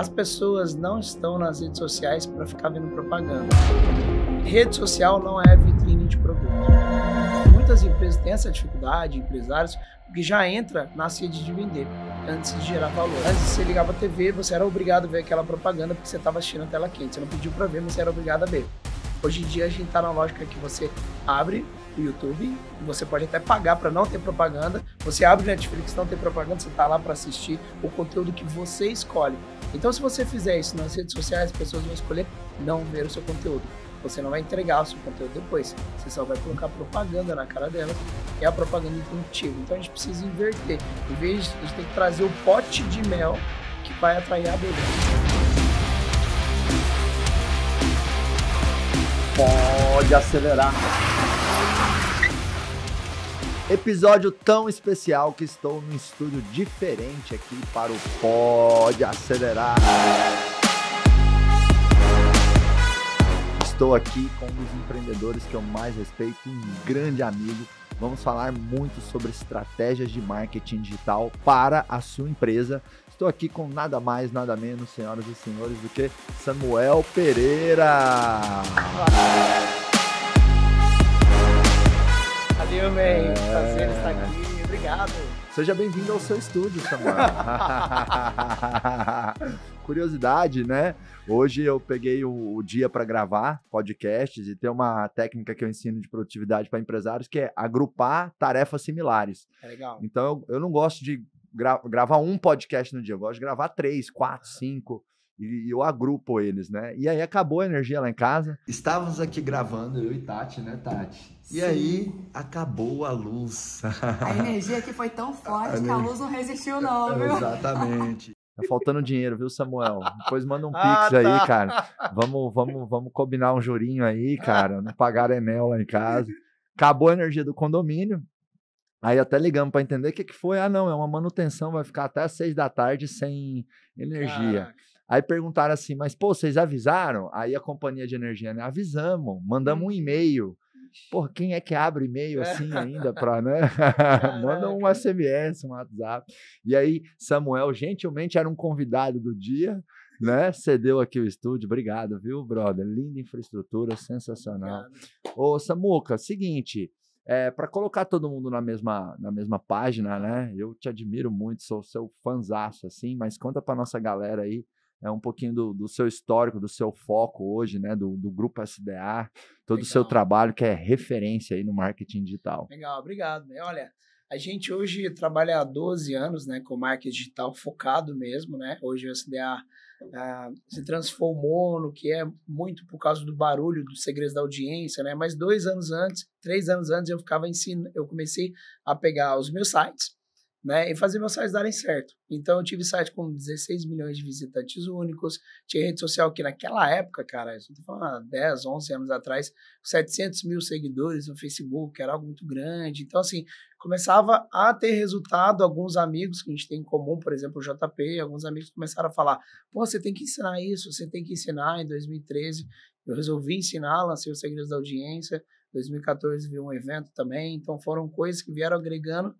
As pessoas não estão nas redes sociais para ficar vendo propaganda. Rede social não é vitrine de produto. Muitas empresas têm essa dificuldade, empresários, porque já entra na sede de vender antes de gerar valor. Antes você ligava a TV, você era obrigado a ver aquela propaganda porque você estava assistindo a tela quente. Você não pediu para ver, mas você era obrigado a ver. Hoje em dia a gente está na lógica que você abre o YouTube, você pode até pagar para não ter propaganda. Você abre o Netflix, não tem propaganda, você está lá para assistir o conteúdo que você escolhe. Então, se você fizer isso nas redes sociais, as pessoas vão escolher não ver o seu conteúdo. Você não vai entregar o seu conteúdo depois. Você só vai colocar propaganda na cara delas. É a propaganda intuitiva. Então, a gente precisa inverter. Em vez, de, a gente tem que trazer o pote de mel que vai atrair a abelha. pode acelerar. Episódio tão especial que estou num estúdio diferente aqui para o Pode Acelerar. Estou aqui com um dos empreendedores que eu mais respeito, um grande amigo. Vamos falar muito sobre estratégias de marketing digital para a sua empresa. Estou aqui com nada mais, nada menos, senhoras e senhores, do que Samuel Pereira. Valeu, man. É... Prazer estar aqui. Obrigado. Seja bem-vindo ao seu estúdio, Samuel. Curiosidade, né? Hoje eu peguei o, o dia para gravar podcasts e tem uma técnica que eu ensino de produtividade para empresários que é agrupar tarefas similares. É legal. Então eu, eu não gosto de gra gravar um podcast no dia, eu gosto de gravar três, quatro, cinco e eu agrupo eles, né? E aí acabou a energia lá em casa. Estávamos aqui gravando, eu e Tati, né, Tati? E Sim. aí acabou a luz. A energia aqui foi tão forte a que a luz não resistiu, não, viu? Exatamente. Tá faltando dinheiro, viu, Samuel? Depois manda um ah, pix ah, tá. aí, cara. Vamos, vamos, vamos combinar um jurinho aí, cara. Não pagar Enel lá em casa. Acabou a energia do condomínio. Aí até ligamos para entender o que, que foi. Ah, não, é uma manutenção, vai ficar até às seis da tarde sem energia. Caraca. Aí perguntaram assim, mas pô, vocês avisaram? Aí a companhia de energia, né? Avisamos, mandamos hum. um e-mail. Por quem é que abre e-mail é. assim ainda para, né? Manda um SMS, um WhatsApp. E aí, Samuel gentilmente era um convidado do dia, né? Cedeu aqui o estúdio. Obrigado, viu, brother? Linda infraestrutura, sensacional. Obrigado. Ô, Samuca, seguinte, é, para colocar todo mundo na mesma, na mesma página, né? Eu te admiro muito, sou seu fanzaço, assim, mas conta para nossa galera aí é, um pouquinho do, do, seu histórico, do seu foco hoje, né? Do, do grupo SDA, todo Legal. o seu trabalho que é referência aí no marketing digital. Legal, obrigado. Olha, a gente hoje trabalha há 12 anos né, com marketing digital focado mesmo, né? Hoje o SDA ah, se transformou no que é muito por causa do barulho, dos segredos da audiência, né? Mas dois anos antes, três anos antes, eu ficava ensinando, eu comecei a pegar os meus sites né, e fazer meus sites darem certo. Então eu tive site com 16 milhões de visitantes únicos, tinha rede social que naquela época, cara, eu tô falando 10, 11 anos atrás, 700 mil seguidores no Facebook, que era algo muito grande. Então, assim, começava a ter resultado alguns amigos que a gente tem em comum, por exemplo, o JP, alguns amigos começaram a falar, pô, você tem que ensinar isso, você tem que ensinar. Em 2013 eu resolvi ensinar, lancei os Segredos da Audiência, 2014 vi um evento também, então foram coisas que vieram agregando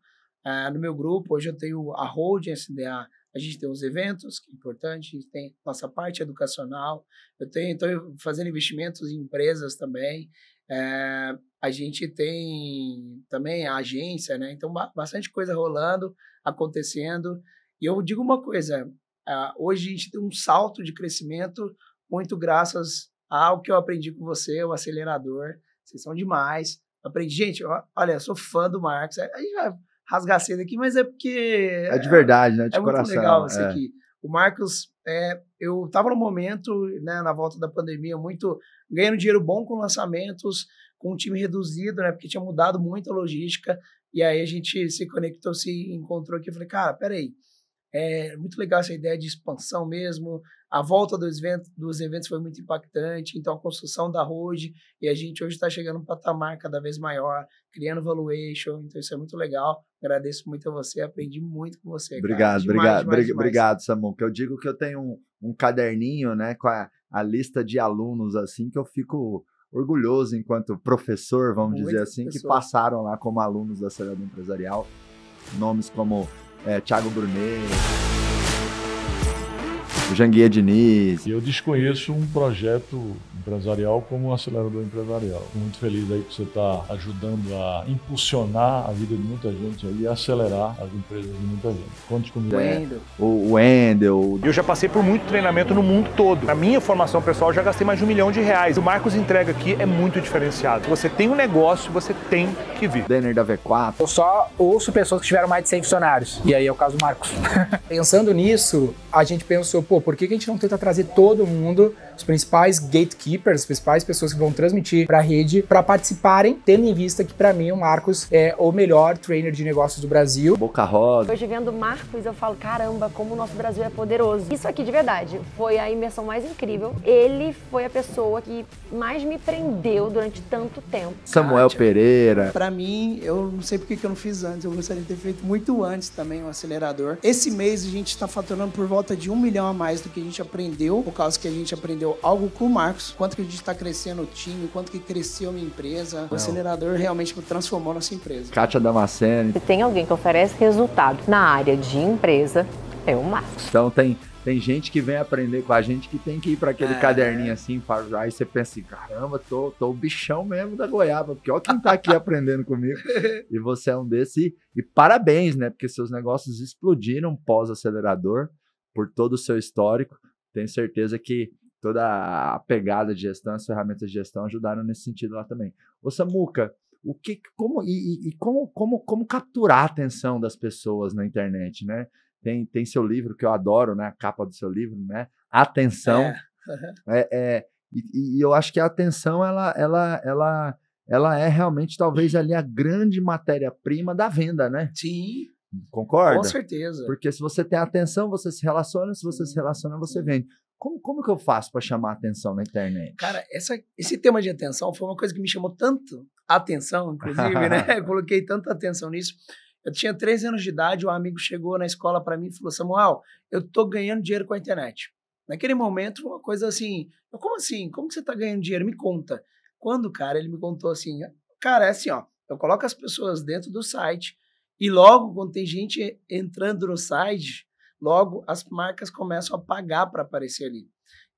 ah, no meu grupo, hoje eu tenho a holding SDA, a gente tem os eventos, que é importante, a gente tem nossa parte educacional, eu tenho, então, fazendo investimentos em empresas também, é, a gente tem também a agência, né? Então, bastante coisa rolando, acontecendo. E eu digo uma coisa, ah, hoje a gente tem um salto de crescimento muito graças ao que eu aprendi com você, o acelerador. Vocês são demais. Aprendi, gente, olha, eu sou fã do Marcos. A gente vai rasgar cedo aqui, mas é porque. É de verdade, né? De é coração. É muito legal isso é. aqui. O Marcos, é, eu estava no momento, né, na volta da pandemia, muito ganhando dinheiro bom com lançamentos, com um time reduzido, né? Porque tinha mudado muito a logística. E aí a gente se conectou, se encontrou aqui. Eu falei, cara, peraí. É muito legal essa ideia de expansão mesmo, a volta dos eventos, dos eventos foi muito impactante, então a construção da Road e a gente hoje está chegando a um patamar cada vez maior, criando valuation, então isso é muito legal. Agradeço muito a você, aprendi muito com você. Obrigado, demais, obrigado, obrigado, Samu. Que eu digo que eu tenho um, um caderninho, né, com a, a lista de alunos assim que eu fico orgulhoso enquanto professor, vamos Muito dizer assim, professor. que passaram lá como alunos da Cidade Empresarial. Nomes como é, Thiago Brunet o Janguia Diniz. Eu desconheço um projeto empresarial como o um acelerador empresarial. Fico muito feliz aí que você está ajudando a impulsionar a vida de muita gente aí e acelerar as empresas de muita gente. Conte comigo. É, o Wendel. Eu já passei por muito treinamento no mundo todo. Na minha formação pessoal, já gastei mais de um milhão de reais. O Marcos entrega aqui é muito diferenciado. Você tem um negócio, você tem que vir. Denner da V4. Eu só ouço pessoas que tiveram mais de 100 funcionários. E aí é o caso do Marcos. Pensando nisso, a gente pensou, pô, por que, que a gente não tenta trazer todo mundo os principais gatekeepers, as principais pessoas que vão transmitir para a rede para participarem, tendo em vista que para mim o Marcos é o melhor trainer de negócios do Brasil. Boca rosa. Hoje vendo Marcos eu falo, caramba, como o nosso Brasil é poderoso. Isso aqui de verdade foi a imersão mais incrível. Ele foi a pessoa que mais me prendeu durante tanto tempo. Samuel Pereira. Para mim, eu não sei porque que eu não fiz antes. Eu gostaria de ter feito muito antes também um acelerador. Esse mês a gente está faturando por volta de um milhão a mais do que a gente aprendeu, por causa que a gente aprendeu aconteceu algo com o Marcos, quanto que a gente está crescendo o time, quanto que cresceu a minha empresa. Não. O acelerador realmente transformou a nossa empresa. Kátia Damasceno. Se tem alguém que oferece resultado na área de empresa, é o Marcos. Então tem tem gente que vem aprender com a gente que tem que ir para aquele é. caderninho assim, aí você pensa assim, caramba, tô, tô o bichão mesmo da goiaba, porque olha quem tá aqui aprendendo comigo. E você é um desse. e parabéns, né? Porque seus negócios explodiram pós-acelerador, por todo o seu histórico. Tenho certeza que toda a pegada de gestão, as ferramentas de gestão ajudaram nesse sentido lá também. Ô Samuca, o que, como, e, e como, como, como capturar a atenção das pessoas na internet, né? Tem, tem seu livro que eu adoro, né? A capa do seu livro, né? Atenção. É. Uhum. É, é, e, e, eu acho que a atenção, ela, ela, ela, ela é realmente, talvez, ali a grande matéria-prima da venda, né? Sim. Concorda? Com certeza. Porque se você tem atenção, você se relaciona, se você se relaciona, você uhum. vende. Como, como que eu faço para chamar atenção na internet? Cara, essa, esse tema de atenção foi uma coisa que me chamou tanto atenção, inclusive, né? Eu coloquei tanta atenção nisso. Eu tinha três anos de idade, um amigo chegou na escola para mim e falou: Samuel, eu tô ganhando dinheiro com a internet. Naquele momento, uma coisa assim: como assim? Como que você tá ganhando dinheiro? Me conta. Quando, cara, ele me contou assim: cara, é assim, ó, eu coloco as pessoas dentro do site e logo quando tem gente entrando no site, Logo, as marcas começam a pagar para aparecer ali.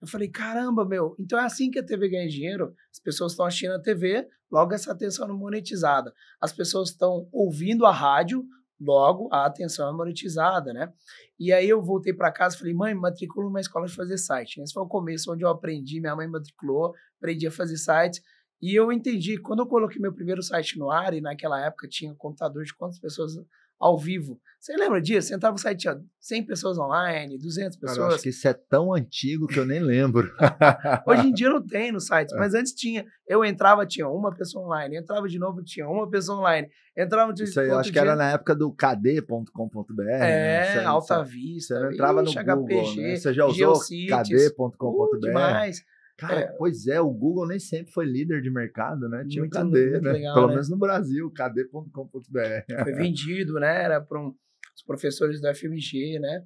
Eu falei, caramba, meu, então é assim que a TV ganha dinheiro? As pessoas estão assistindo a TV, logo essa atenção é monetizada. As pessoas estão ouvindo a rádio, logo a atenção é monetizada, né? E aí eu voltei para casa e falei, mãe, matriculo uma escola de fazer site. Esse foi o começo onde eu aprendi, minha mãe matriculou, aprendi a fazer site. E eu entendi, quando eu coloquei meu primeiro site no ar, e naquela época tinha um computador de quantas pessoas ao vivo. Você lembra disso? Entrava no site, tinha 100 pessoas online, 200 pessoas. Cara, eu acho que isso é tão antigo que eu nem lembro. Hoje em dia não tem no site, é. mas antes tinha. Eu entrava, tinha uma pessoa online. Entrava de novo, tinha uma pessoa online. Entrava de Isso aí, eu acho dia. que era na época do kd.com.br. Né? É, Alta Vista. Você entrava Ixi, no HPG, Google, né? Você já usou kd.com.br? Uh, demais. Cara, é. pois é, o Google nem sempre foi líder de mercado, né? Tinha muito, o KD, muito né? Legal, Pelo né? menos no Brasil, kd.com.br. Foi vendido, né? Era para um, os professores da FMG, né?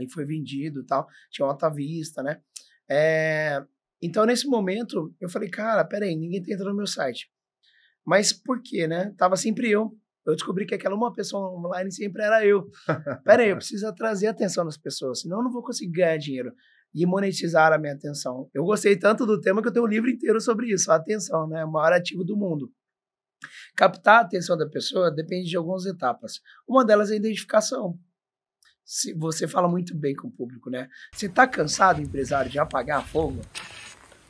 E foi vendido tal. Tinha Alta Vista, né? É, então, nesse momento, eu falei, cara, peraí, ninguém tá entrado no meu site. Mas por quê, né? Tava sempre eu. Eu descobri que aquela uma pessoa online sempre era eu. Peraí, eu preciso trazer atenção das pessoas, senão eu não vou conseguir ganhar dinheiro e monetizar a minha atenção. Eu gostei tanto do tema que eu tenho um livro inteiro sobre isso, a atenção, né? O maior ativo do mundo. Captar a atenção da pessoa depende de algumas etapas. Uma delas é a identificação. Se você fala muito bem com o público, né? Você está cansado, empresário, de apagar fogo?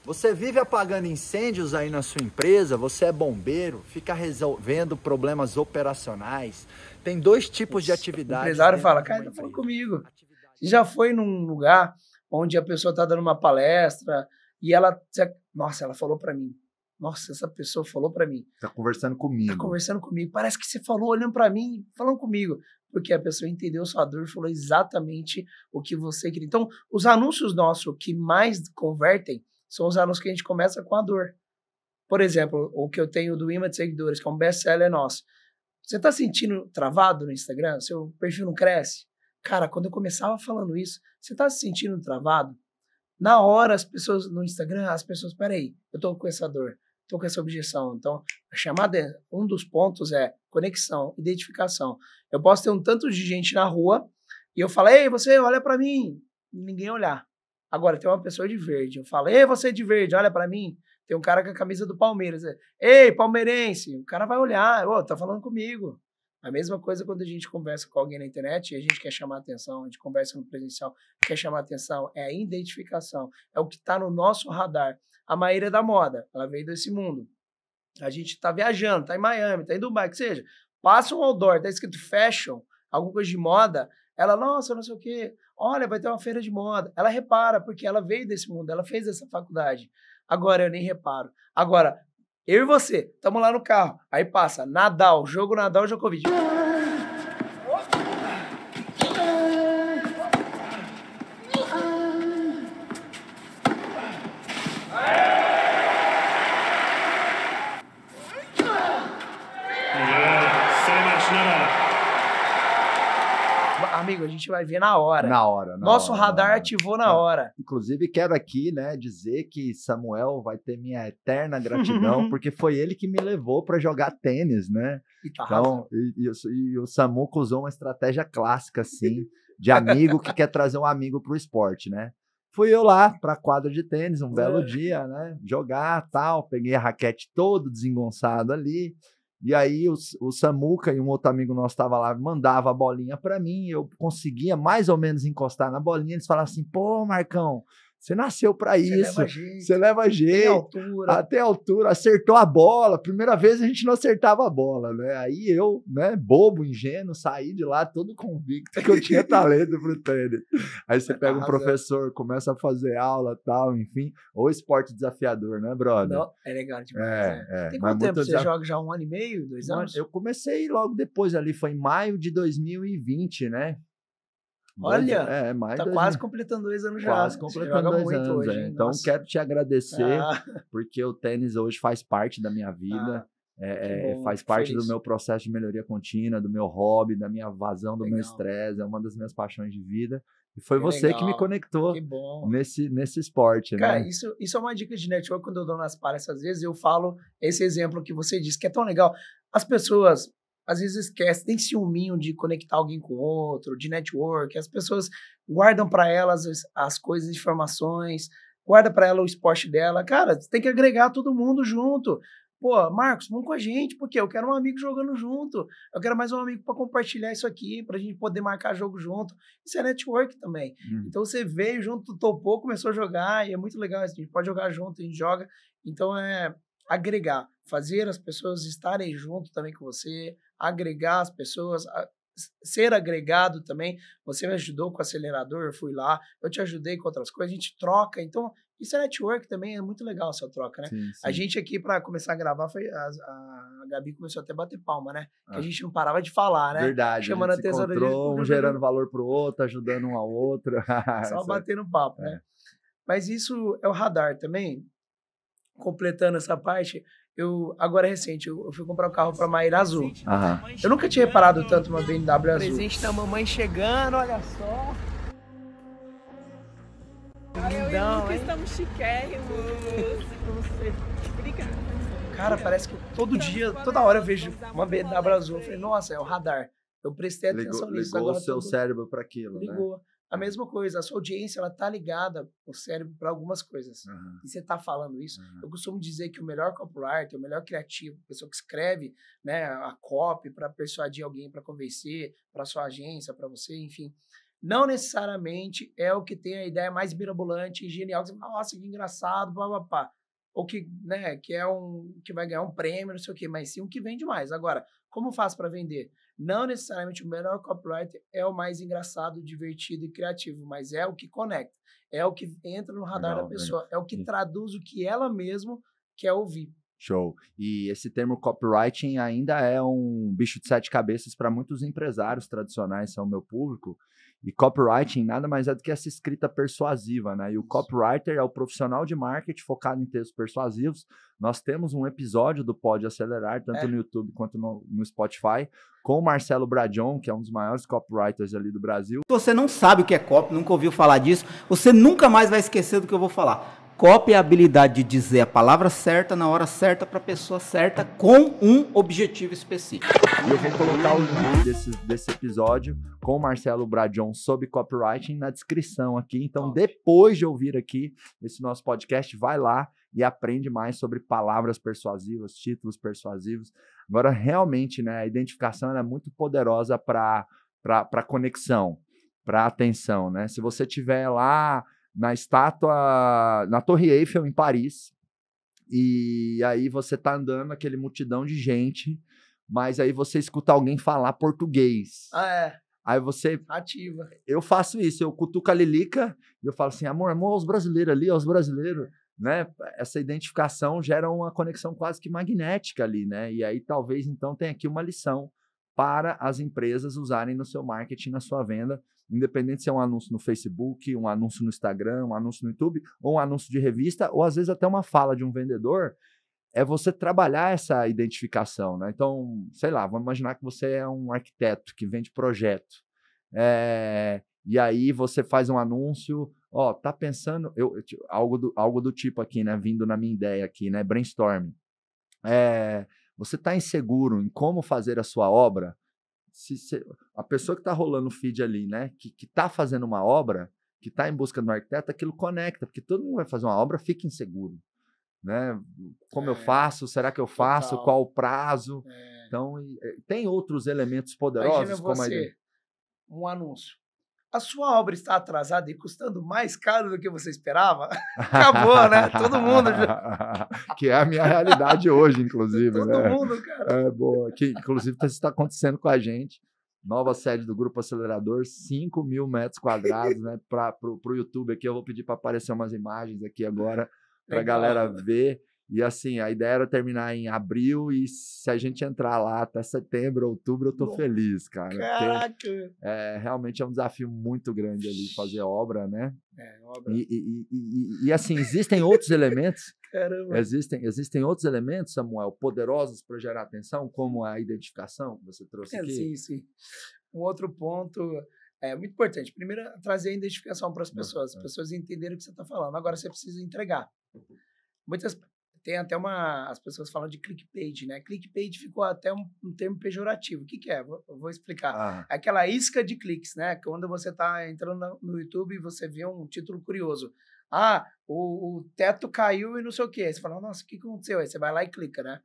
Você vive apagando incêndios aí na sua empresa, você é bombeiro, fica resolvendo problemas operacionais. Tem dois tipos de atividades. O empresário fala, cara, tá falando comigo. já foi num lugar onde a pessoa está dando uma palestra e ela, nossa, ela falou para mim. Nossa, essa pessoa falou para mim. Tá conversando comigo. Tá conversando comigo. Parece que você falou olhando para mim, falando comigo, porque a pessoa entendeu sua dor e falou exatamente o que você queria. Então, os anúncios nossos que mais convertem são os anúncios que a gente começa com a dor. Por exemplo, o que eu tenho do Ima de seguidores, que é um best-seller nosso. Você está sentindo travado no Instagram? Seu perfil não cresce? Cara, quando eu começava falando isso, você tá se sentindo travado? Na hora, as pessoas no Instagram, as pessoas, peraí, eu tô com essa dor, tô com essa objeção. Então, a chamada, é, um dos pontos é conexão, identificação. Eu posso ter um tanto de gente na rua e eu falo, ei, você, olha para mim. Ninguém olhar. Agora, tem uma pessoa de verde. Eu falo, ei, você de verde, olha para mim. Tem um cara com a camisa do Palmeiras. Ei, palmeirense. O cara vai olhar. Ô, oh, tá falando comigo. A mesma coisa quando a gente conversa com alguém na internet e a gente quer chamar atenção, a gente conversa no presencial, quer chamar atenção, é a identificação, é o que está no nosso radar. A Maíra da moda, ela veio desse mundo. A gente está viajando, está em Miami, está em Dubai, que seja. Passa um outdoor, está escrito fashion, alguma coisa de moda, ela, nossa, não sei o quê, olha, vai ter uma feira de moda. Ela repara, porque ela veio desse mundo, ela fez essa faculdade. Agora eu nem reparo. Agora, eu e você, estamos lá no carro. Aí passa Nadal, jogo Nadal, Djokovic. gente vai ver na hora. Na hora. Na Nosso hora, radar na hora. ativou na é. hora. Inclusive, quero aqui né, dizer que Samuel vai ter minha eterna gratidão, porque foi ele que me levou para jogar tênis, né? Tá então, e, e, e, o Samuco usou uma estratégia clássica, assim, de amigo que quer trazer um amigo para o esporte, né? Fui eu lá para a quadra de tênis um belo é. dia, né? Jogar, tal, peguei a raquete todo desengonçado ali. E aí o, o Samuca e um outro amigo nosso estava lá, mandava a bolinha para mim, eu conseguia mais ou menos encostar na bolinha, eles falavam assim, pô, Marcão, você nasceu para isso. Leva jeito, você leva jeito. Até altura. Até altura. Acertou a bola. Primeira vez a gente não acertava a bola, né? Aí eu, né, bobo, ingênuo, saí de lá todo convicto que eu tinha talento pro tênis. Aí você pega tá um professor, começa a fazer aula, tal, enfim. Ou esporte desafiador, né, brother? Não, é legal demais. É, é. é. Tem quanto tempo você joga já um ano e meio, dois anos? Eu comecei logo depois ali, foi em maio de 2020, né? Olha, é, mais tá dois, quase completando dois anos já. Quase né? completando dois anos. É. Hoje, é. Então nossa. quero te agradecer ah. porque o tênis hoje faz parte da minha vida. Ah. É, é faz parte do meu processo de melhoria contínua, do meu hobby, da minha vazão, do Legal. meu estresse, é uma das minhas paixões de vida. E foi que você legal. que me conectou que Nesse, nesse esporte, né? Cara, né? Isso, isso é uma dica de network quando eu dou nas palestras. Às vezes eu falo esse exemplo que você disse, que é tão legal. As pessoas, às vezes esquece, tem ciúminho de conectar alguém com outro, de network. As pessoas guardam para elas as, as coisas, informações, guarda para ela o esporte dela. Cara, tem que agregar todo mundo junto. Pô, Marcos, vamos com a gente, porque eu quero um amigo jogando junto. Eu quero mais um amigo para compartilhar isso aqui, para a gente poder marcar jogo junto. Isso é network também. Hum. Então você veio junto, topou, começou a jogar, e é muito legal. A gente pode jogar junto, a gente joga. Então é agregar, fazer as pessoas estarem junto também com você, agregar as pessoas, a, ser agregado também. Você me ajudou com o acelerador, eu fui lá, eu te ajudei com outras coisas, a gente troca. Então, isso é network também, é muito legal essa troca, né? Sim, sim. A gente aqui, para começar a gravar, foi a, a, Gabi começou até a bater palma, né? Ah. Que a ah. gente não parava de falar, né? Verdade. Chamando a, gente a encontrou, um gerando né? valor pro outro, ajudando um ao outro. Só batendo papo, né? é. né? Mas isso é o radar também. Completando essa parte, eu, agora é recente, eu, eu fui comprar um carro pra Maíra azul. Aham. Eu nunca tinha reparado tanto uma BMW azul. Presente da mamãe chegando, olha só. Lindão, hein? estamos chiquérrimos. Obrigada. Cara, parece que eu, todo dia, toda hora eu vejo uma BMW azul. Eu falei, nossa, é o radar. Eu prestei atenção ligou, nisso. Ligou o seu tudo... cérebro para aquilo, ligou. né? Ligou. A mesma coisa, a sua audiência ela tá ligada o cérebro para algumas coisas. Uhum. E você tá falando isso. Uhum. Eu costumo dizer que o melhor copywriter, o melhor criativo, a pessoa que escreve, né, a copy para persuadir alguém, para convencer, para sua agência, para você, enfim, não necessariamente é o que tem a ideia mais mirabolante e genial, que você fala, nossa, que engraçado, blá blá blá. Ou que, né, que é um que vai ganhar um prêmio, não sei o quê, mas sim o que vende mais. Agora, como faz para vender? Não necessariamente o melhor copywriter é o mais engraçado, divertido e criativo, mas é o que conecta, é o que entra no radar legal, da pessoa, é o que traduz o que ela mesmo quer ouvir. Show. E esse termo copywriting ainda é um bicho de sete cabeças para muitos empresários tradicionais, são o meu público, e copywriting nada mais é do que essa escrita persuasiva, né? E o copywriter é o profissional de marketing focado em textos persuasivos. Nós temos um episódio do Pode Acelerar, tanto é. no YouTube quanto no, no, Spotify, com o Marcelo Bradion, que é um dos maiores copywriters ali do Brasil. Se você não sabe o que é copy, nunca ouviu falar disso, você nunca mais vai esquecer do que eu vou falar cópia é a habilidade de dizer a palavra certa na hora certa para a pessoa certa com um objetivo específico. E eu vou colocar o link desse, desse episódio com o Marcelo Bradion sobre copywriting na descrição aqui. Então, depois de ouvir aqui esse nosso podcast, vai lá e aprende mais sobre palavras persuasivas, títulos persuasivos. Agora, realmente, né, a identificação é muito poderosa para conexão, para atenção. Né? Se você tiver lá na estátua, na Torre Eiffel, em Paris. E aí você tá andando, aquele multidão de gente, mas aí você escuta alguém falar português. Ah, é. Aí você. Ativa. Eu faço isso, eu cutuco a Lilica e eu falo assim: amor, amor, os brasileiros ali, os brasileiros. Né? Essa identificação gera uma conexão quase que magnética ali, né? E aí talvez então tenha aqui uma lição para as empresas usarem no seu marketing, na sua venda, Independente se é um anúncio no Facebook, um anúncio no Instagram, um anúncio no YouTube, ou um anúncio de revista, ou às vezes até uma fala de um vendedor, é você trabalhar essa identificação, né? Então, sei lá, vamos imaginar que você é um arquiteto que vende projeto. É, e aí você faz um anúncio, ó, tá pensando, eu, tipo, algo, do, algo do tipo aqui, né? Vindo na minha ideia aqui, né? Brainstorming. É, você está inseguro em como fazer a sua obra? se, se a pessoa que está rolando o feed ali, né, que está fazendo uma obra, que está em busca de um arquiteto, aquilo conecta, porque todo mundo vai fazer uma obra, fica inseguro. Né? Como é, eu faço? Será que eu faço? Total. Qual o prazo? É. Então, eh, tem outros elementos poderosos Imagina como você, um anúncio a sua obra está atrasada e custando mais caro do que você esperava, acabou, né? Todo mundo. que é a minha realidade hoje, inclusive. Todo né? mundo, cara. É boa. Que, inclusive, está tá acontecendo com a gente. Nova sede do Grupo Acelerador, 5 mil metros quadrados, né? Para o YouTube aqui, eu vou pedir para aparecer umas imagens aqui agora, para a galera ver. E assim, a ideia era terminar em abril e se a gente entrar lá até setembro, outubro, eu tô feliz, cara. Caraca! é, realmente é um desafio muito grande ali fazer obra, né? É, obra. E, e, e, e assim, existem outros elementos. Caramba! Existem, existem outros elementos, Samuel, poderosos para gerar atenção, como a identificação que você trouxe é, aqui. Sim, sim. Um outro ponto é muito importante. Primeiro, trazer a identificação para as pessoas, as é. pessoas entenderem o que você está falando. Agora você precisa entregar. Muitas tem até uma. As pessoas falam de clickbait, né? Clickbait ficou até um, um termo pejorativo. O que, que é? Vou, vou explicar. Ah. É aquela isca de cliques, né? Quando você está entrando no YouTube e você vê um título curioso. Ah, o, o, teto caiu e não sei o quê. Aí você fala, nossa, o que aconteceu? Aí você vai lá e clica, né?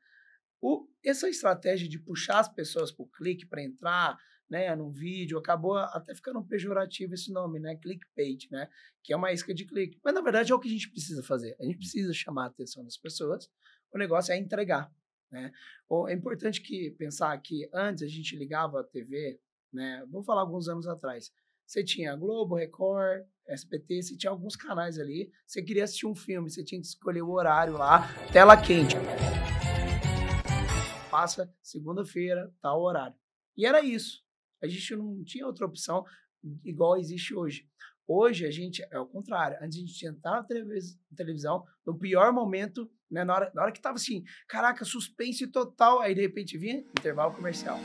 O, essa estratégia de puxar as pessoas para o clique, para entrar, né, num vídeo, acabou até ficando pejorativo esse nome, né, clickbait, né, que é uma isca de clique. Mas na verdade é o que a gente precisa fazer. A gente precisa chamar a atenção das pessoas. O negócio é entregar, né? Ou é importante que pensar que antes a gente ligava a TV, né? Vou falar alguns anos atrás. Você tinha Globo, Record, SPT você tinha alguns canais ali. Você queria assistir um filme, você tinha que escolher o horário lá, tela quente. Passa segunda-feira, tal horário. E era isso. A gente não tinha outra opção igual existe hoje. Hoje a gente é o contrário. Antes a gente tinha entrado na televisão, no pior momento, né, na, hora, na hora que tava assim, caraca, suspense total, aí de repente vinha intervalo comercial.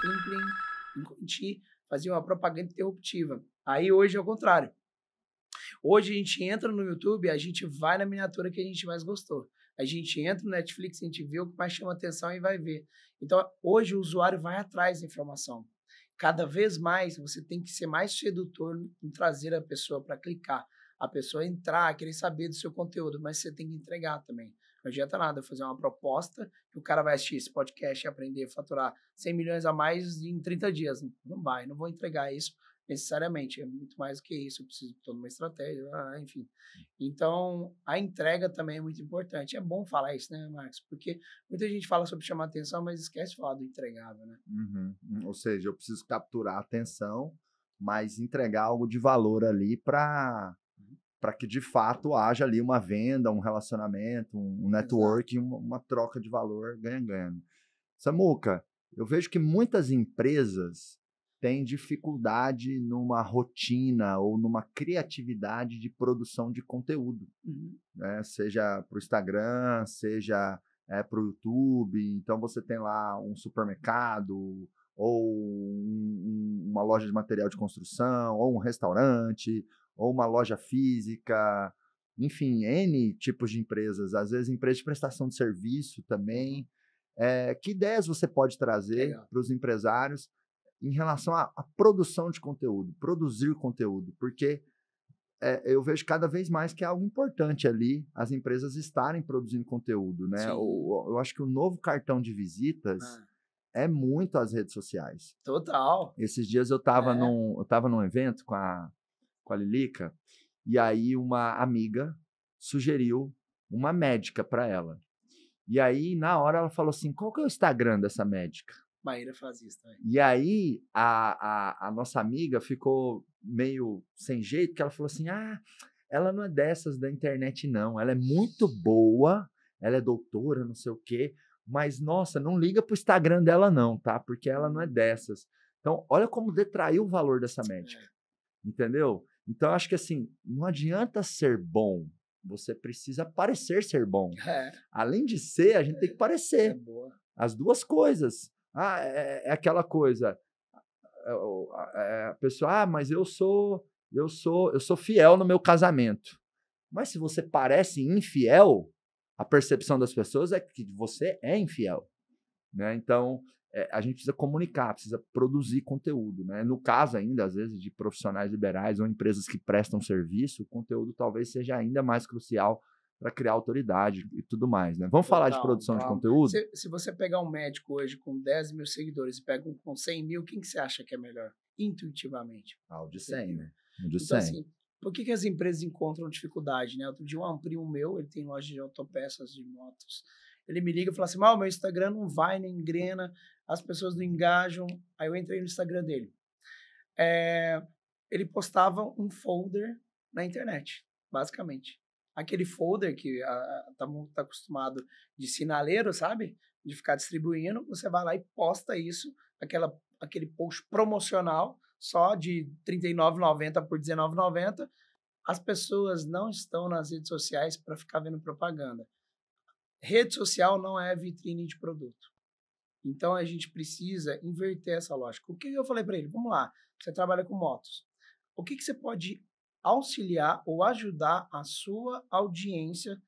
Plim, plim, fazia uma propaganda interruptiva. Aí hoje é o contrário. Hoje a gente entra no YouTube, a gente vai na miniatura que a gente mais gostou. A gente entra no Netflix, a gente vê o que mais chama atenção e vai ver. Então, hoje o usuário vai atrás da informação cada vez mais você tem que ser mais sedutor em trazer a pessoa para clicar, a pessoa entrar, querer saber do seu conteúdo, mas você tem que entregar também. Não adianta nada fazer uma proposta que o cara vai assistir esse podcast e aprender a faturar 100 milhões a mais em 30 dias. Não vai, não vou entregar isso necessariamente, é muito mais do que isso, eu preciso de toda uma estratégia, ah, enfim. Então, a entrega também é muito importante. É bom falar isso, né, Marcos? Porque muita gente fala sobre chamar atenção, mas esquece de falar do entregável, né? Uhum. uhum. Ou seja, eu preciso capturar a atenção, mas entregar algo de valor ali para uhum. para que de fato haja ali uma venda, um relacionamento, um networking, uma, uma troca de valor ganha-ganha. Samuca, eu vejo que muitas empresas tem dificuldade numa rotina ou numa criatividade de produção de conteúdo, uhum. né? seja para o Instagram, seja é, eh, para o YouTube. Então você tem lá um supermercado ou um, uma loja de material de construção, ou um restaurante, ou uma loja física, enfim, N tipos de empresas, às vezes empresas de prestação de serviço também. É, que ideias você pode trazer para os empresários em relação à, à produção de conteúdo, produzir conteúdo, porque é, eu vejo cada vez mais que é algo importante ali as empresas estarem produzindo conteúdo, né? Eu, eu acho que o novo cartão de visitas ah. é muito as redes sociais. Total. Esses dias eu estava é. num eu tava num evento com a com a Lilica e aí uma amiga sugeriu uma médica para ela. E aí na hora ela falou assim: "Qual que é o Instagram dessa médica?" Maíra fazia isso também. E aí a, a, a nossa amiga ficou meio sem jeito, que ela falou assim: ah, ela não é dessas da internet, não. Ela é muito boa, ela é doutora, não sei o quê. Mas, nossa, não liga pro Instagram dela, não, tá? Porque ela não é uhum. dessas. Então, olha como detraiu o valor dessa médica. É. Entendeu? Então, acho que assim, não adianta ser bom. Você precisa parecer ser bom. É. Além de ser, a gente é. tem que é, é parecer. As duas coisas. Ah, é, é aquela coisa. É, é, a pessoa, ah, mas eu sou, eu sou, eu sou fiel no meu casamento. Mas se você parece infiel, a percepção das pessoas é que você é infiel. Né? Então, é, a gente precisa comunicar, precisa produzir conteúdo. Né? No caso, ainda, às vezes, de profissionais liberais ou empresas que prestam serviço, o conteúdo talvez seja ainda mais crucial para criar autoridade e tudo mais, né? Vamos falar de produção de conteúdo? Se, se, você pegar um médico hoje com 10 mil seguidores e pega um com 100 mil, quem que você acha que é melhor? Intuitivamente. Ah, o de 100, né? O de 100. Então, assim, por que, que as empresas encontram dificuldade, né? Outro dia um primo meu, ele tem loja de autopeças de motos, ele me liga e fala assim, mal, ah, meu Instagram não vai, nem engrena, as pessoas não engajam. Aí eu entrei no Instagram dele. É, ele postava um folder na internet, basicamente aquele folder que está tá, tá acostumado de sinaleiro, sabe? De ficar distribuindo, você vai lá e posta isso, aquela, aquele post promocional só de R$ 39,90 por R$ 19,90. As pessoas não estão nas redes sociais para ficar vendo propaganda. Rede social não é vitrine de produto. Então a gente precisa inverter essa lógica. O que eu falei para ele? Vamos lá, você trabalha com motos. O que, que você pode auxiliar ou ajudar a sua audiência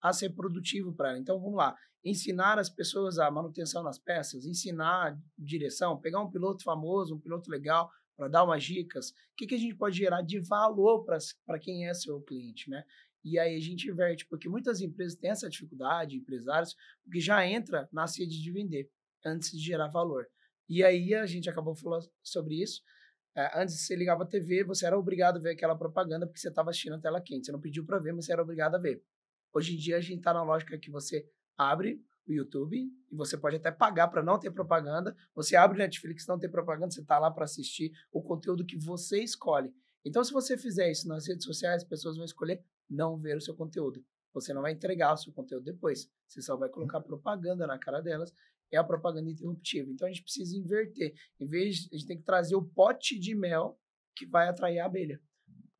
a ser produtivo para ela. Então, vamos lá. Ensinar as pessoas a manutenção nas peças, ensinar direção, pegar um piloto famoso, um piloto legal, para dar umas dicas. O que, que a gente pode gerar de valor para quem é seu cliente, né? E aí a gente inverte, porque muitas empresas têm essa dificuldade, empresários, que já entra na sede de vender, antes de gerar valor. E aí a gente acabou falando sobre isso. É, antes você ligava a TV, você era obrigado a ver aquela propaganda porque você estava assistindo a tela quente. Você não pediu para ver, mas você era obrigado a ver. Hoje em dia a gente está na lógica que você abre o YouTube e você pode até pagar para não ter propaganda. Você abre o Netflix, não tem propaganda, você está lá para assistir o conteúdo que você escolhe. Então, se você fizer isso nas redes sociais, as pessoas vão escolher não ver o seu conteúdo. Você não vai entregar o seu conteúdo depois. Você só vai colocar propaganda na cara delas é a propaganda interruptiva. Então a gente precisa inverter. Em vez, a gente tem que trazer o pote de mel que vai atrair a abelha.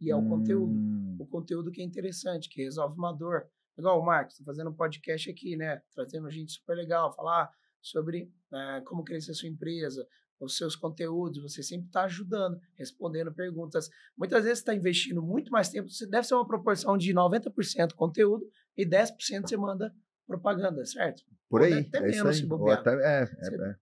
E é o hum. conteúdo. O conteúdo que é interessante, que resolve uma dor. Igual o Marcos, tá fazendo um podcast aqui, né? Trazendo gente super legal, falar sobre né, como crescer a sua empresa, os seus conteúdos, você sempre está ajudando, respondendo perguntas. Muitas vezes está investindo muito mais tempo, você deve ser uma proporção de 90% conteúdo e 10% você manda propaganda, certo? Por aí. até é menos Até, é, é, é,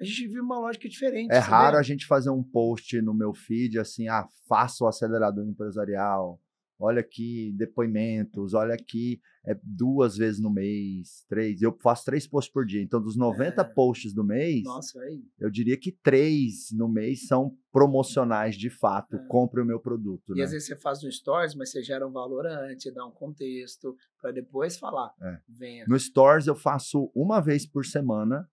A gente vive uma lógica diferente. É raro a gente fazer um post no meu feed assim, ah, faça o acelerador empresarial, olha aqui depoimentos, olha aqui é duas vezes no mês, três. Eu faço três posts por dia. Então, dos 90 é. posts do mês, Nossa, eu diria que três no mês são promocionais de fato. É. Compre o meu produto. E né? às vezes você faz no Stories, mas você gera um valor antes, dá um contexto, para depois falar. É. Venha. No Stories, eu faço uma vez por semana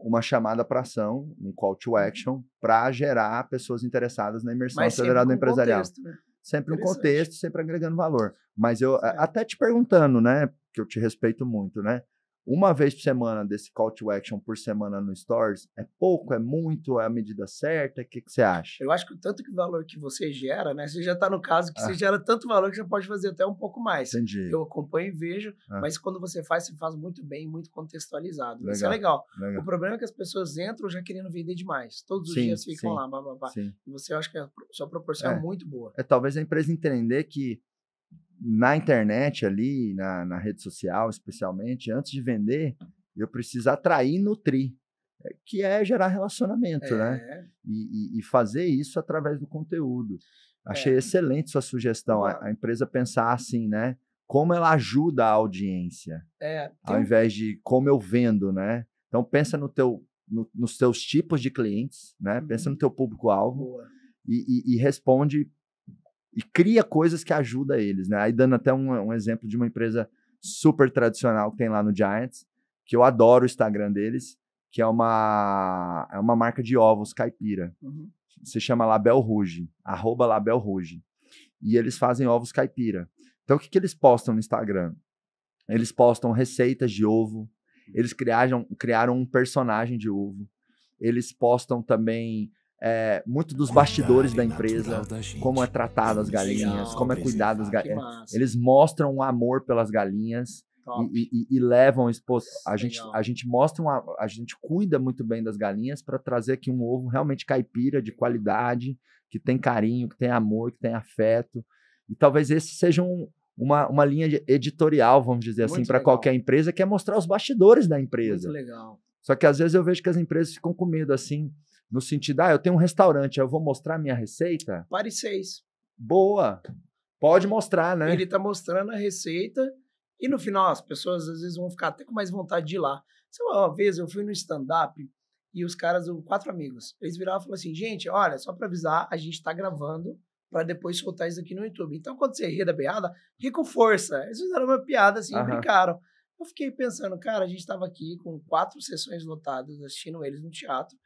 uma chamada para ação, um call to uhum. action, para gerar pessoas interessadas na imersão acelerada empresarial. Contexto, né? Sempre no contexto, sempre agregando valor. Mas eu, é. até te perguntando, né? Que eu te respeito muito, né? uma vez por semana desse call to action por semana no Stories é pouco, é muito, é a medida certa? O que, que você acha? Eu acho que o tanto que valor que você gera, né? Você já está no caso que ah. você gera tanto valor que você pode fazer até um pouco mais. Entendi. Eu acompanho e vejo, ah. mas quando você faz, você faz muito bem, muito contextualizado. Legal. Isso é legal. legal. O problema é que as pessoas entram já querendo vender demais. Todos os sim, dias ficam sim, lá, blá, blá, blá. Sim. E você acha que a sua proporção é, é muito boa. É talvez a empresa entender que na internet ali, na, na rede social especialmente, antes de vender, eu preciso atrair e nutrir, eh, que é gerar relacionamento, né? é. né? E, e, e, fazer isso através do conteúdo. Achei é. excelente sua sugestão, a, a empresa pensar assim, né? Como ela ajuda a audiência, é, tem... ao invés de como eu vendo, né? Então pensa no teu, no, nos teus tipos de clientes, né? Uhum. Pensa no uhum. teu público-alvo e, e, e, responde e cria coisas que ajudam eles, né? Aí dando até um, um, exemplo de uma empresa super tradicional que tem lá no Giants, que eu adoro o Instagram deles, que é uma, é uma marca de ovos caipira. Uhum. Se chama Label Rouge arroba Label Rouge. E eles fazem ovos caipira. Então, o que, que eles postam no Instagram? Eles postam receitas de ovo, eles criaram, criaram um personagem de ovo, eles postam também é, muito dos bastidores da empresa, como é tratado as galinhas, como é cuidado as ah, galinhas. É, eles mostram um amor pelas galinhas e, e, e, levam a é gente a gente mostra uma, a gente cuida muito bem das galinhas para trazer aqui um ovo realmente caipira de qualidade que tem carinho que tem amor que tem afeto e talvez esse seja um, uma, uma linha editorial vamos dizer assim para qualquer empresa que é mostrar os bastidores da empresa muito legal só que às vezes eu vejo que as empresas ficam com medo assim no sentido, ah, eu tenho um restaurante, eu vou mostrar minha receita? Pare seis. Boa. Pode mostrar, né? Ele está mostrando a receita e no final as pessoas às vezes vão ficar até com mais vontade de ir lá. uma vez eu fui no stand-up e os caras, quatro amigos, eles viraram e falaram assim, gente, olha, só para avisar, a gente está gravando para depois soltar isso aqui no YouTube. Então, quando você ri da piada, ri com força. Eles fizeram uma piada assim, uhum. brincaram. Eu fiquei pensando, cara, a gente estava aqui com quatro sessões lotadas assistindo eles no teatro.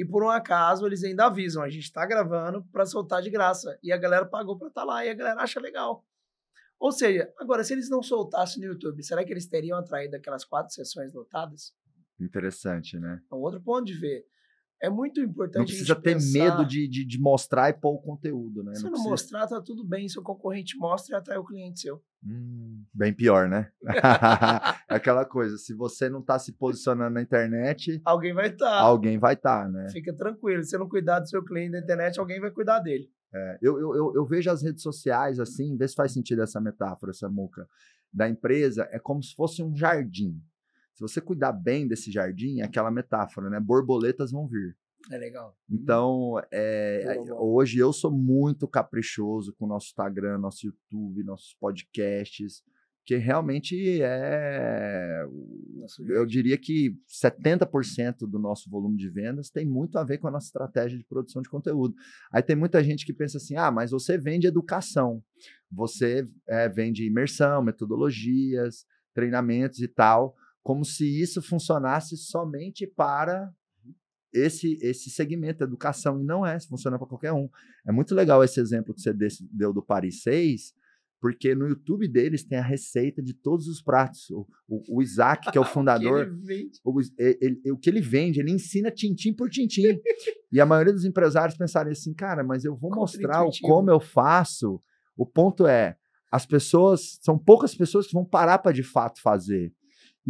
E por um acaso, eles ainda avisam: a gente está gravando para soltar de graça. E a galera pagou para estar tá lá e a galera acha legal. Ou seja, agora, se eles não soltassem no YouTube, será que eles teriam atraído aquelas quatro sessões lotadas? Interessante, né? É um outro ponto de ver é muito importante. Não precisa ter pensar. medo de, de, de, mostrar e pôr o conteúdo, né? Se não, não precisa... mostrar, tá tudo bem. Seu concorrente mostra e atrai o cliente seu. Hum, bem pior, né? É aquela coisa, se você não tá se posicionando na internet. Alguém vai estar. Tá. Alguém vai estar, tá, né? Fica tranquilo. Se não cuidar do seu cliente na internet, alguém vai cuidar dele. É, eu, eu, eu, eu vejo as redes sociais assim, vê se faz sentido essa metáfora, essa muca, da empresa, é como se fosse um jardim se você cuidar bem desse jardim, é aquela metáfora, né? Borboletas vão vir. É legal. Uhum. Então, é, hoje eu sou muito caprichoso com o nosso Instagram, nosso YouTube, nossos podcasts, que realmente é. eu diria que 70% do nosso volume de vendas tem muito a ver com a nossa estratégia de produção de conteúdo. Aí tem muita gente que pensa assim: ah, mas você vende educação, você é, vende imersão, metodologias, treinamentos e tal como se isso funcionasse somente para esse esse segmento, educação, e não é, funciona para qualquer um. É muito legal esse exemplo que você deu do Paris 6, porque no YouTube deles tem a receita de todos os pratos. O, o, o Isaac, que é o fundador, o, que ele vende. Ele, ele, o que ele vende, ele ensina tintim por tintim. e a maioria dos empresários pensaria assim, cara, mas eu vou mostrar o, como eu faço. O ponto é, as pessoas, são poucas pessoas que vão parar para de fato fazer.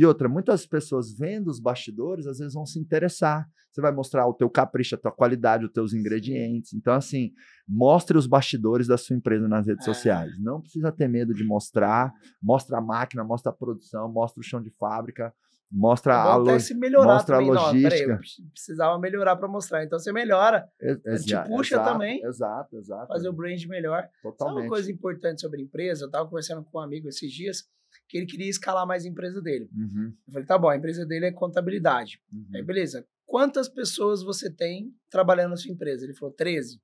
E outra, muitas pessoas vendo os bastidores, às vezes vão se interessar. Você vai mostrar o teu capricho, a tua qualidade, os teus ingredientes. Então, assim, mostre os bastidores da sua empresa nas redes é. sociais. Não precisa ter medo de mostrar. Mostra a máquina, mostra a produção, mostra o chão de fábrica, mostra a, lo... mostra a logística. Não, peraí, precisava melhorar para mostrar. Então você melhora, ex te puxa exato, também. Exato, exato. Fazer o brand melhor. Totalmente. Sabe uma coisa importante sobre empresa? Eu estava conversando com um amigo esses dias que ele queria escalar mais a empresa dele. Uhum. Eu falei, tá bom, a empresa dele é contabilidade. Uhum. Aí, beleza. Quantas pessoas você tem trabalhando na sua empresa? Ele falou, 13.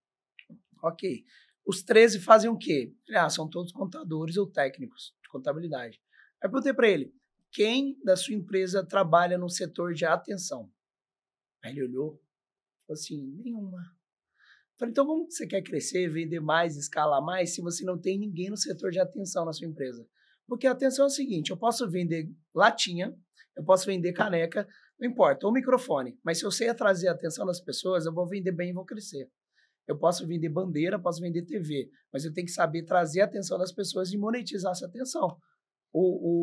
Ok. Os 13 fazem o quê? Falei, ah, são todos contadores ou técnicos de contabilidade. Aí perguntei para ele, quem da sua empresa trabalha no setor de atenção? Aí ele olhou, falou assim, nenhuma. Eu falei, então como você quer crescer, vender mais, escalar mais, se você não tem ninguém no setor de atenção na sua empresa? Porque a atenção é o seguinte: eu posso vender latinha, eu posso vender caneca, não importa, ou microfone, mas se eu sei atrair a atenção das pessoas, eu vou vender bem e vou crescer. Eu posso vender bandeira, posso vender TV, mas eu tenho que saber trazer a atenção das pessoas e monetizar essa atenção. O,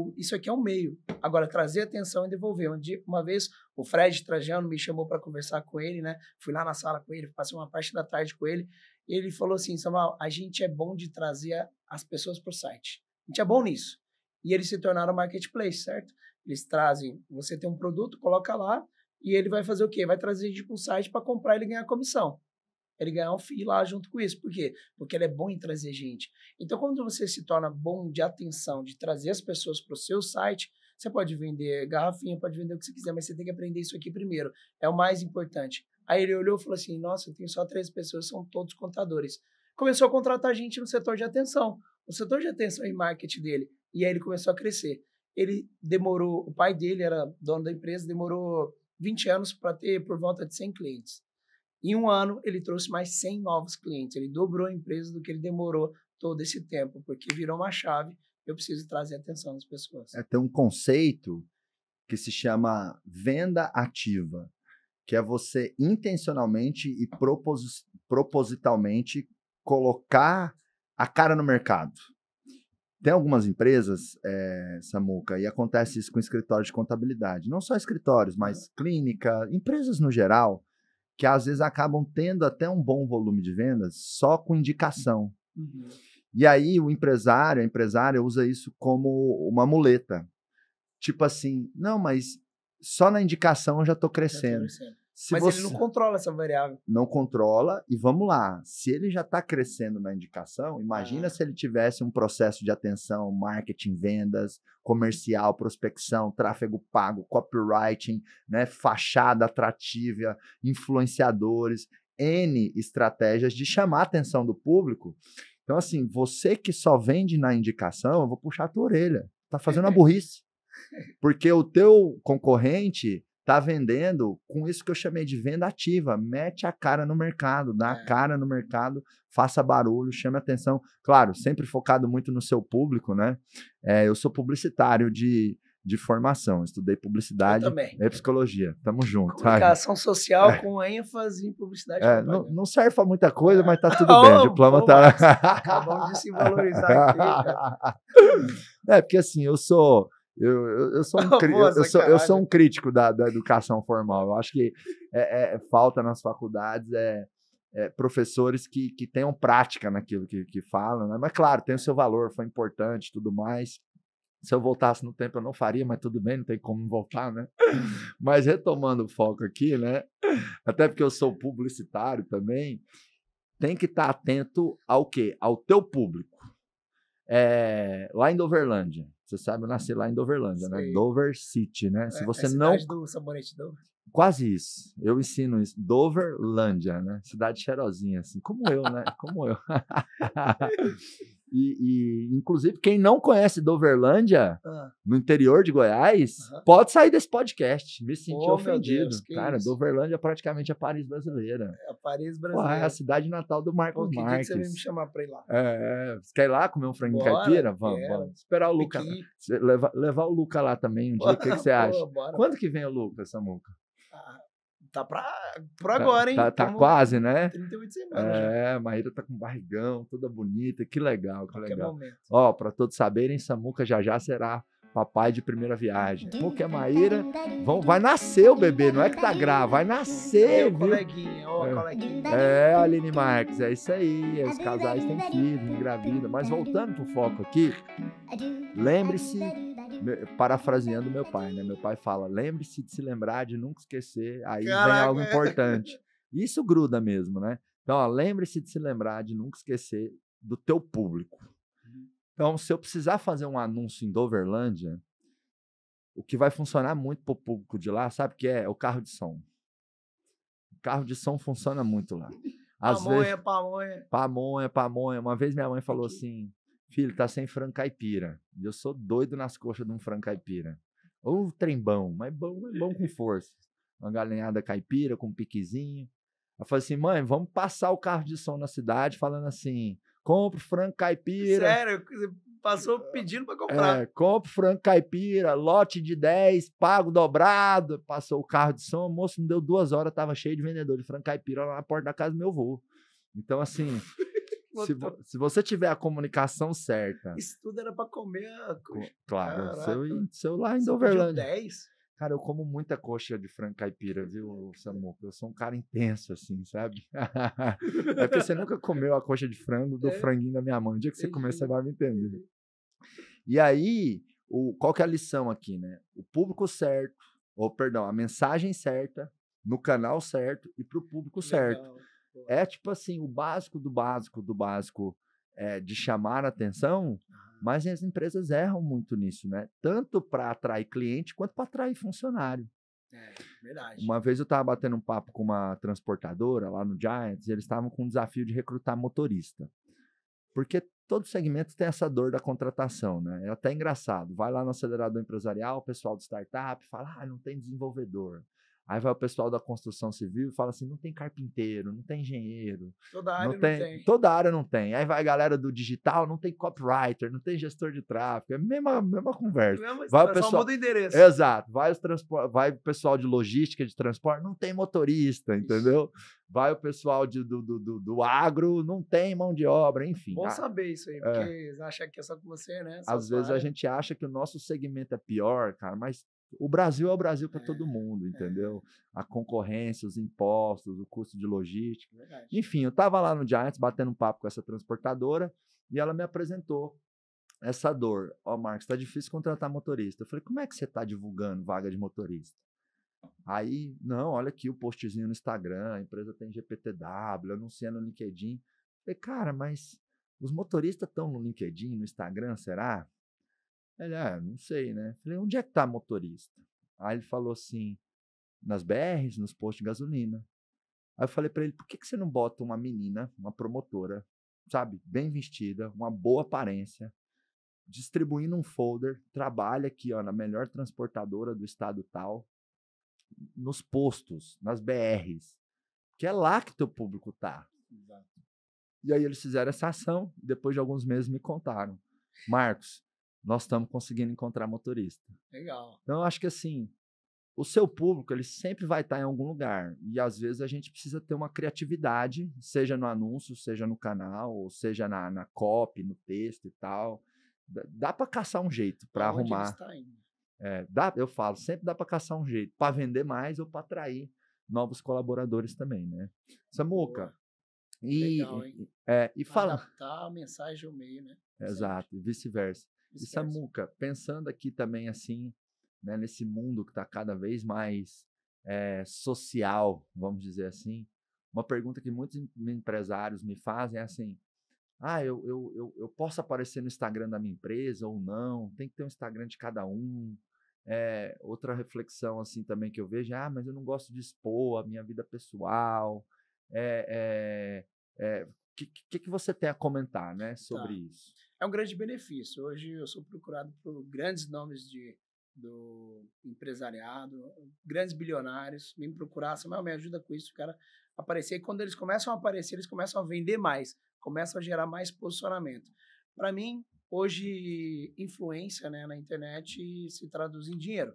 o, isso aqui é um meio. Agora, trazer atenção e devolver. Um dia, uma vez, o Fred Trajano me chamou para conversar com ele, né? Fui lá na sala com ele, passei uma parte da tarde com ele. ele falou assim: Samuel, a gente é bom de trazer as pessoas para o site. A gente é bom nisso. E eles se tornaram marketplace, certo? Eles trazem, você tem um produto, coloca lá, e ele vai fazer o quê? Vai trazer gente para o site para comprar e ele ganhar comissão. Ele ganhar um FII lá junto com isso. Por quê? Porque ele é bom em trazer gente. Então, quando você se torna bom de atenção, de trazer as pessoas para o seu site, você pode vender garrafinha, pode vender o que você quiser, mas você tem que aprender isso aqui primeiro. É o mais importante. Aí ele olhou e falou assim: Nossa, eu tenho só três pessoas, são todos contadores. Começou a contratar gente no setor de atenção o setor de atenção e marketing dele. E aí ele começou a crescer. Ele demorou, o pai dele era dono da empresa, demorou 20 anos para ter por volta de 100 clientes. Em um ano, ele trouxe mais 100 novos clientes. Ele dobrou a empresa do que ele demorou todo esse tempo, porque virou uma chave. Eu preciso trazer atenção das pessoas. É, tem um conceito que se chama venda ativa, que é você intencionalmente e propos propositalmente colocar a cara no mercado. Tem algumas empresas, é, Samuca, e acontece isso com escritórios de contabilidade. Não só escritórios, mas clínica, empresas no geral, que às vezes acabam tendo até um bom volume de vendas só com indicação. Uhum. E aí o empresário, a empresária usa isso como uma muleta. Tipo assim, não, mas só na indicação eu já estou crescendo. Já tô crescendo. Se Mas você... ele não controla essa variável. Não controla, e vamos lá. Se ele já está crescendo na indicação, imagina ah. se ele tivesse um processo de atenção, marketing, vendas, comercial, prospecção, tráfego pago, copywriting, né, fachada atrativa, influenciadores, N estratégias de chamar a atenção do público. Então, assim, você que só vende na indicação, eu vou puxar a tua orelha. Tá fazendo uma burrice. Porque o teu concorrente tá vendendo com isso que eu chamei de venda ativa. Mete a cara no mercado, dá é. a cara no mercado, faça barulho, chame atenção. Claro, sempre focado muito no seu público, né? É, eu sou publicitário de, de formação, estudei publicidade e psicologia. Tamo junto. Comunicação social é. com ênfase em publicidade. É, não, não, serve para muita coisa, mas tá tudo bem. O diploma tá. Acabamos de se valorizar aqui. Cara. É, porque assim, eu sou eu, eu, eu, sou, um cri... eu, sou, eu sou um crítico da, da educação formal. Eu acho que é, é, é, falta nas faculdades é, é, professores que, que tenham prática naquilo que, que falam. Né? Mas, claro, tem o seu valor, foi importante tudo mais. Se eu voltasse no tempo, eu não faria, mas tudo bem, não tem como voltar, né? Mas retomando o foco aqui, né? Até porque eu sou publicitário também, tem que estar atento ao quê? Ao teu público. É, lá em Doverlândia. Você sabe, eu nasci lá em Doverlândia, Sim. né? Dover City, né? É, Se você é não. do sabonete Dover. Quase isso. Eu ensino isso. Doverlândia, né? Cidade cheirosinha, assim. Como eu, né? Como eu. E, e, inclusive, quem não conhece Doverlândia, ah. no interior de Goiás, pode sair desse podcast. Me senti oh, ofendido. Deus, Cara, Doverlândia é praticamente é Paris brasileira. É a Paris brasileira. é a cidade natal do Marcos Pô, Marques. que você me chamar pra ir lá? É, você quer ir lá comer um frango caipira? Vamos, vamos. Esperar o Luca. Levar, levar o Luca lá também um dia. O que, que, você acha? Pô, Quando que vem o Luca, Samuca? tá pra, pra tá, agora, hein? Tá, tá quase, né? 38 semanas. É, já. Maíra tá com barrigão, toda bonita. Que legal, que legal. Momento. Ó, pra todos saberem, Samuca já já será papai de primeira viagem. Samuca é Maíra vão, vai nascer o bebê, não é que tá grávida, vai nascer, Meu viu? coleguinha, ó, é. coleguinha. É, Aline Marques, é isso aí. Os casais têm filhos, engravidam. Mas voltando pro foco aqui, lembre-se Uhum. parafraseando meu pai, né? Meu pai fala: lembre-se de se lembrar, de nunca esquecer, aí Caraca. vem algo é. importante. Isso gruda mesmo, né? Então, lembre-se de se lembrar, de nunca esquecer do teu público. Uhum. Então, se eu precisar fazer um anúncio em Doverlândia, o que vai funcionar muito para o público de lá, sabe o que é? é? O carro de som. O carro de som funciona muito lá. Às pamonha, vezes, pamonha. Pamonha, pamonha. Uma vez minha mãe falou assim: Filho, tá sem frango caipira. E eu sou doido nas coxas de um frango caipira. Ou trembão, trem bom, mas bom, é bom com força. Uma galinhada caipira com um piquezinho. Eu falei assim: mãe, vamos passar o carro de som na cidade falando assim: compre frango caipira. Sério? Você passou é, pedindo para é, comprar. É, compre frango caipira, lote de 10, pago dobrado. Passou o carro de som, moço, não deu duas horas, tava cheio de vendedor de frango caipira lá na porta da casa do meu avô. Então, assim, se, vo, se, você tiver a comunicação certa. Isso tudo era pra comer a coxa. Claro, seu, seu lá em Doverland 10? Cara, eu como muita coxa de frango caipira, viu, Samuco? Eu sou um cara intenso, assim, sabe? é porque você nunca comeu a coxa de frango do é. franguinho da minha mãe. O dia que você comer, você vai me entender. E aí, o, qual que é a lição aqui, né? O público certo, ou perdão, a mensagem certa, no canal certo e para o público Legal. certo. É tipo assim, o básico do básico do básico é, de chamar atenção, mas as empresas erram muito nisso, né? Tanto para atrair cliente quanto para atrair funcionário. É, verdade. Uma vez eu estava batendo um papo com uma transportadora lá no Giants, e eles estavam com um desafio de recrutar motorista. Porque todo segmento tem essa dor da contratação, né? É até engraçado. Vai lá no acelerador empresarial, o pessoal do startup fala: ah, não tem desenvolvedor. Aí vai o pessoal da construção civil e fala assim: não tem carpinteiro, não tem engenheiro. Toda área não tem, não tem. Toda área não tem. Aí vai a galera do digital, não tem copywriter, não tem gestor de tráfego. É a mesma, mesma conversa. Mesma vai o pessoal só muda o endereço. Exato. Vai, os vai o pessoal de logística, de transporte, não tem motorista, entendeu? Isso. Vai o pessoal de, do, do, do, do, agro, não tem mão de obra, enfim. Bom ah, saber isso aí, é. porque acha que é só com você, né? Só Às vezes área. a gente acha que o nosso segmento é pior, cara, mas o Brasil é o Brasil para todo é, mundo, é. entendeu? A concorrência, os impostos, o custo de logística. Verdade. Enfim, eu estava lá no Giants batendo um papo com essa transportadora e ela me apresentou essa dor. Ó, oh, Marcos, está difícil contratar motorista. Eu falei, como é que você está divulgando vaga de motorista? Aí, não, olha aqui o postzinho no Instagram, a empresa tem GPTW, anunciando no LinkedIn. Eu falei, cara, mas os motoristas estão no LinkedIn, no Instagram, será? Ele, ah, não sei, né? Falei, onde é que tá motorista? Aí ele falou assim, nas BRs, nos postos de gasolina. Aí eu falei para ele, por que, que você não bota uma menina, uma promotora, sabe, bem vestida, uma boa aparência, distribuindo um folder, trabalha aqui, ó, na melhor transportadora do estado tal, nos postos, nas BRs, que é lá que teu público tá. Exato. E aí eles fizeram essa ação, depois de alguns meses me contaram. Marcos, nós estamos conseguindo encontrar motorista. Legal. Então, eu acho que assim, o seu público ele sempre vai estar em algum lugar e às vezes a gente precisa ter uma criatividade seja no anúncio seja no canal ou seja na, na copy no texto e tal dá, para caçar um jeito para arrumar está indo? É, dá eu falo sempre dá para caçar um jeito para vender mais ou para atrair novos colaboradores também né Samuca e Legal, hein? É, e fala adaptar a mensagem ao meio né exato vice-versa Esquece. E Samuca, pensando aqui também assim, né, nesse mundo que está cada vez mais é, social, vamos dizer assim, uma pergunta que muitos empresários me fazem é assim: ah, eu, eu, eu, eu, posso aparecer no Instagram da minha empresa ou não? Tem que ter um Instagram de cada um. É, outra reflexão assim também que eu vejo: é ah, mas eu não gosto de expor a minha vida pessoal. É, é, é que, que, que você tem a comentar né, tá. sobre tá. isso? É um grande benefício. Hoje eu sou procurado por grandes nomes de, do empresariado, grandes bilionários, me procurar, assim, me ajuda com isso, o cara aparecer. E quando eles começam a aparecer, eles começam a vender mais, começam a gerar mais posicionamento. Para mim, hoje, influência né, na internet se traduz em dinheiro.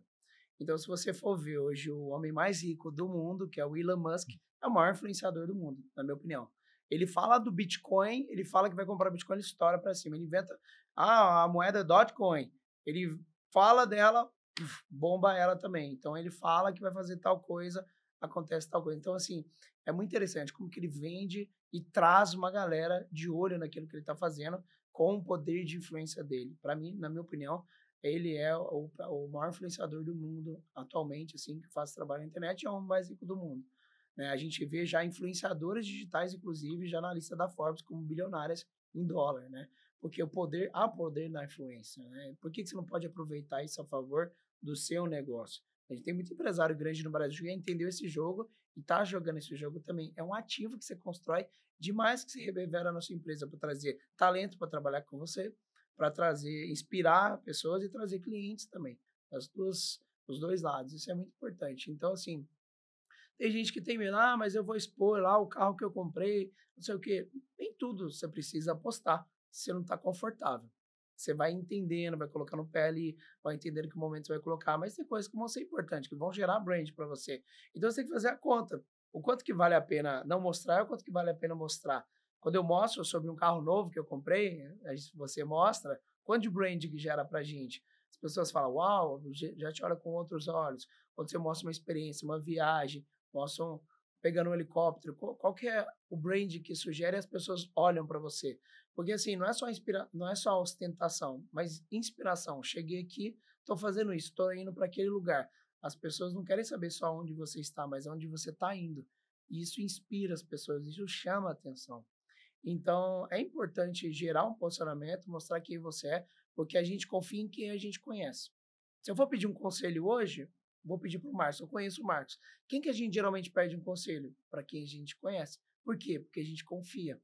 Então, se você for ver hoje o homem mais rico do mundo, que é o Elon Musk, é o maior influenciador do mundo, na minha opinião. Ele fala do Bitcoin, ele fala que vai comprar Bitcoin, ele estoura para cima. Ele inventa ah, a moeda Bitcoin. É ele fala dela, bomba ela também. Então ele fala que vai fazer tal coisa, acontece tal coisa. Então, assim, é muito interessante como que ele vende e traz uma galera de olho naquilo que ele está fazendo com o poder de influência dele. Para mim, na minha opinião, ele é o, o, maior influenciador do mundo atualmente, assim, que faz trabalho na internet, é o mais rico do mundo. Né? A gente vê já influenciadoras digitais, inclusive, já na lista da Forbes como bilionárias em dólar, né? Porque o poder, há poder na influência, né? Por que, que você não pode aproveitar isso a favor do seu negócio? A gente tem muito empresário grande no Brasil que entendeu esse jogo e está jogando esse jogo também. É um ativo que você constrói demais que se reverbera na sua empresa para trazer talento para trabalhar com você, para trazer, inspirar pessoas e trazer clientes também. As duas, os dois lados, isso é muito importante. Então, assim, tem gente que tem medo, ah, mas eu vou expor lá o carro que eu comprei, não sei o quê. Nem tudo você precisa apostar se você não está confortável. Você vai entendendo, vai colocando pele, vai entendendo que momento você vai colocar, mas tem coisas que vão ser importantes, que vão gerar brand para você. Então você tem que fazer a conta. O quanto que vale a pena não mostrar e o quanto que vale a pena mostrar. Quando eu mostro sobre um carro novo que eu comprei, você mostra, quanto de brand que gera para gente? As pessoas falam, uau, já te olha com outros olhos. Quando você mostra uma experiência, uma viagem, possam pegar um helicóptero. Qual, qual que é o brand que sugere as pessoas olham para você? Porque assim, não é só inspira não é só ostentação, mas inspiração. Cheguei aqui, estou fazendo isso, estou indo para aquele lugar. As pessoas não querem saber só onde você está, mas onde você está indo. E isso inspira as pessoas, isso chama a atenção. Então, é importante gerar um posicionamento, mostrar quem você é, porque a gente confia em quem a gente conhece. Se eu for pedir um conselho hoje, Vou pedir para o Marcos, eu conheço o Marcos. Quem que a gente geralmente pede um conselho? Para quem a gente conhece. Por quê? Porque a gente confia.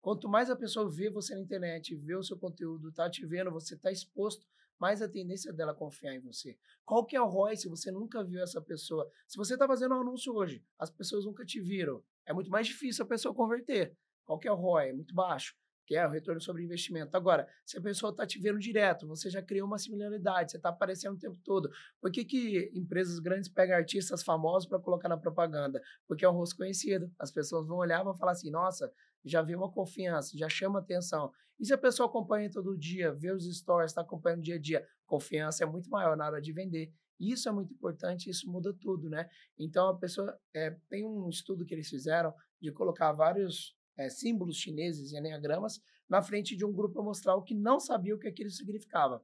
Quanto mais a pessoa vê você na internet, vê o seu conteúdo, tá te vendo, você tá exposto, mais a tendência dela é confiar em você. Qual que é o ROI se você nunca viu essa pessoa? Se você está fazendo um anúncio hoje, as pessoas nunca te viram, é muito mais difícil a pessoa converter. Qual que é o ROI? É muito baixo que é o retorno sobre investimento. Agora, se a pessoa está te vendo direto, você já criou uma similaridade, você está aparecendo o tempo todo. Por que, que empresas grandes pegam artistas famosos para colocar na propaganda? Porque é um rosto conhecido. As pessoas vão olhar e vão falar assim: nossa, já vi uma confiança, já chama atenção. E se a pessoa acompanha todo dia, vê os stories, está acompanhando o dia a dia, confiança é muito maior na hora de vender. Isso é muito importante, isso muda tudo, né? Então a pessoa é, tem um estudo que eles fizeram de colocar vários é, símbolos chineses e enneagramas na frente de um grupo amostral que não sabia o que aquilo significava.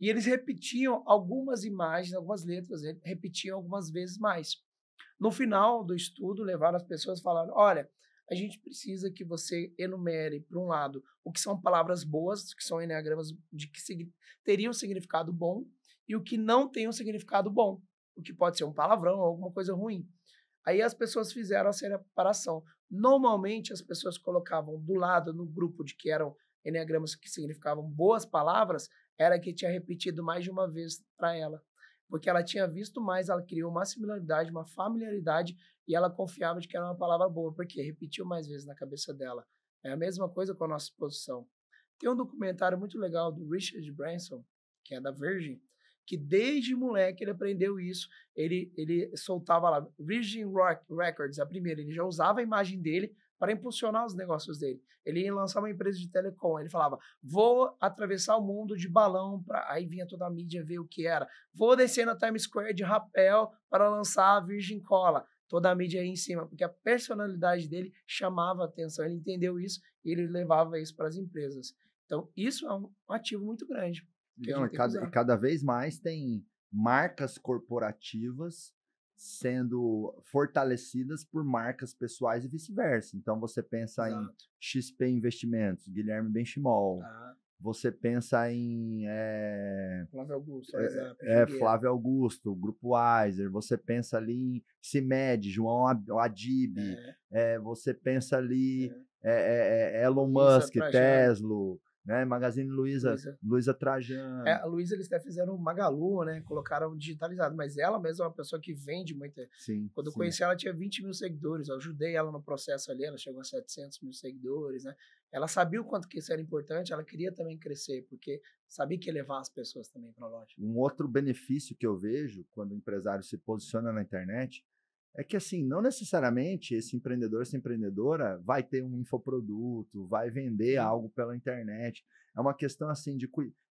E eles repetiam algumas imagens, algumas letras, repetiam algumas vezes mais. No final do estudo, levaram as pessoas falando: olha, a gente precisa que você enumere, por um lado, o que são palavras boas, que são enneagramas de que teriam significado bom, e o que não tem um significado bom, o que pode ser um palavrão ou alguma coisa ruim. Aí as pessoas fizeram a separação. Normalmente as pessoas colocavam do lado, no grupo de que eram enneagramas que significavam boas palavras, era que tinha repetido mais de uma vez para ela. Porque ela tinha visto mais, ela criou uma similaridade, uma familiaridade, e ela confiava de que era uma palavra boa, porque repetiu mais vezes na cabeça dela. É a mesma coisa com a nossa exposição. Tem um documentário muito legal do Richard Branson, que é da Virgin, que desde moleque ele aprendeu isso. Ele, ele soltava lá, Virgin Rock Records, a primeira, ele já usava a imagem dele para impulsionar os negócios dele. Ele ia lançar uma empresa de telecom, ele falava: "Vou atravessar o mundo de balão para aí vinha toda a mídia ver o que era. Vou descer na Times Square de rapel para lançar a Virgin Cola." Toda a mídia aí em cima, porque a personalidade dele chamava atenção, ele entendeu isso e ele levava isso para as empresas. Então, isso é um ativo muito grande. Não, cada, e cada vez mais tem marcas corporativas sendo fortalecidas por marcas pessoais e vice-versa. Então você pensa Exato. em XP Investimentos, Guilherme Benchimol. Ah. Você pensa em é, Flávio Augusto, é, é, é, Flávio Augusto, Grupo Weiser. Você pensa ali em Cimed, João Adib. É. é. você pensa ali é. Elon Musk, Tesla né? Magazine Luiza, Luiza, Trajan. É, a Luiza eles até fizeram o Magalu, né? Colocaram digitalizado, mas ela mesma é uma pessoa que vende muito. Sim, Quando sim. eu conheci ela, tinha 20 mil seguidores. Eu ajudei ela no processo ali, ela chegou a 700 mil seguidores, né? Ela sabia o quanto que isso era importante, ela queria também crescer, porque sabia que ia levar as pessoas também para a loja. Um outro benefício que eu vejo quando o empresário se posiciona na internet é que assim, não necessariamente esse empreendedor, essa empreendedora vai ter um infoproduto, vai vender Sim. algo pela internet. É uma questão assim de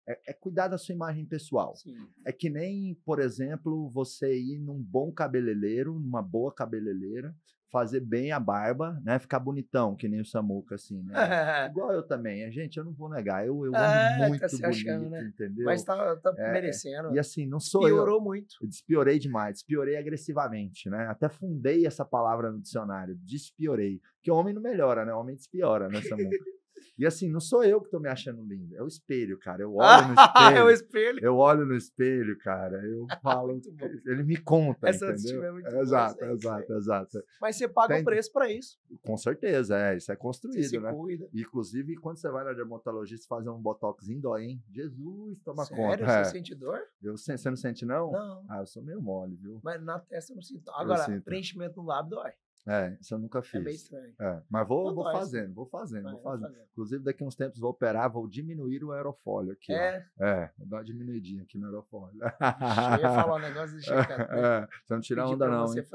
é, é cuidar da sua imagem pessoal. Sim. É que nem, por exemplo, você ir num bom cabeleireiro, numa boa cabeleireira, fazer bem a barba, né? Ficar bonitão, que nem o Samuca, assim, né? É. Igual eu também. A gente, eu não vou negar, eu, eu ando é, tá muito tá bonito, achando, né? entendeu? Mas tá, tá é, merecendo. E assim, não sou Piorou eu, muito. Eu despiorei demais, despiorei agressivamente, né? Até fundei essa palavra no dicionário, despiorei. Que homem não melhora, né? Homem despiora, né, Samuca? E assim, não sou eu que tô me achando lindo, é o espelho, cara. Eu olho no espelho. Ah, é o espelho. Eu olho no espelho, cara. Eu falo. ele me conta. Essa entendeu? é muito Exato, é, exato, é. exato. Mas você paga Tem... o preço para isso. Com certeza, é. Isso é construído, né? Cuida. Inclusive, quando você vai na dermatologista fazer um botoxinho, dói hein? Jesus, toma Sério? conta. Sério? Você é. sente dor? Eu, você não sente, não? Não. Ah, eu sou meio mole, viu? Mas na testa eu não sinto. Agora, sinto. preenchimento no lábio dói. É, isso eu nunca fiz. É bem estranho. É, mas vou, vou fazendo, vou fazendo, Vai, vou fazendo, Inclusive, daqui uns tempos vou operar, vou diminuir o aerofólio aqui. É? Ó. É, vou dar uma diminuidinha aqui no aerofólio. Eu ia falar um negócio de checar. Né? É, você não tira onda, não. Você,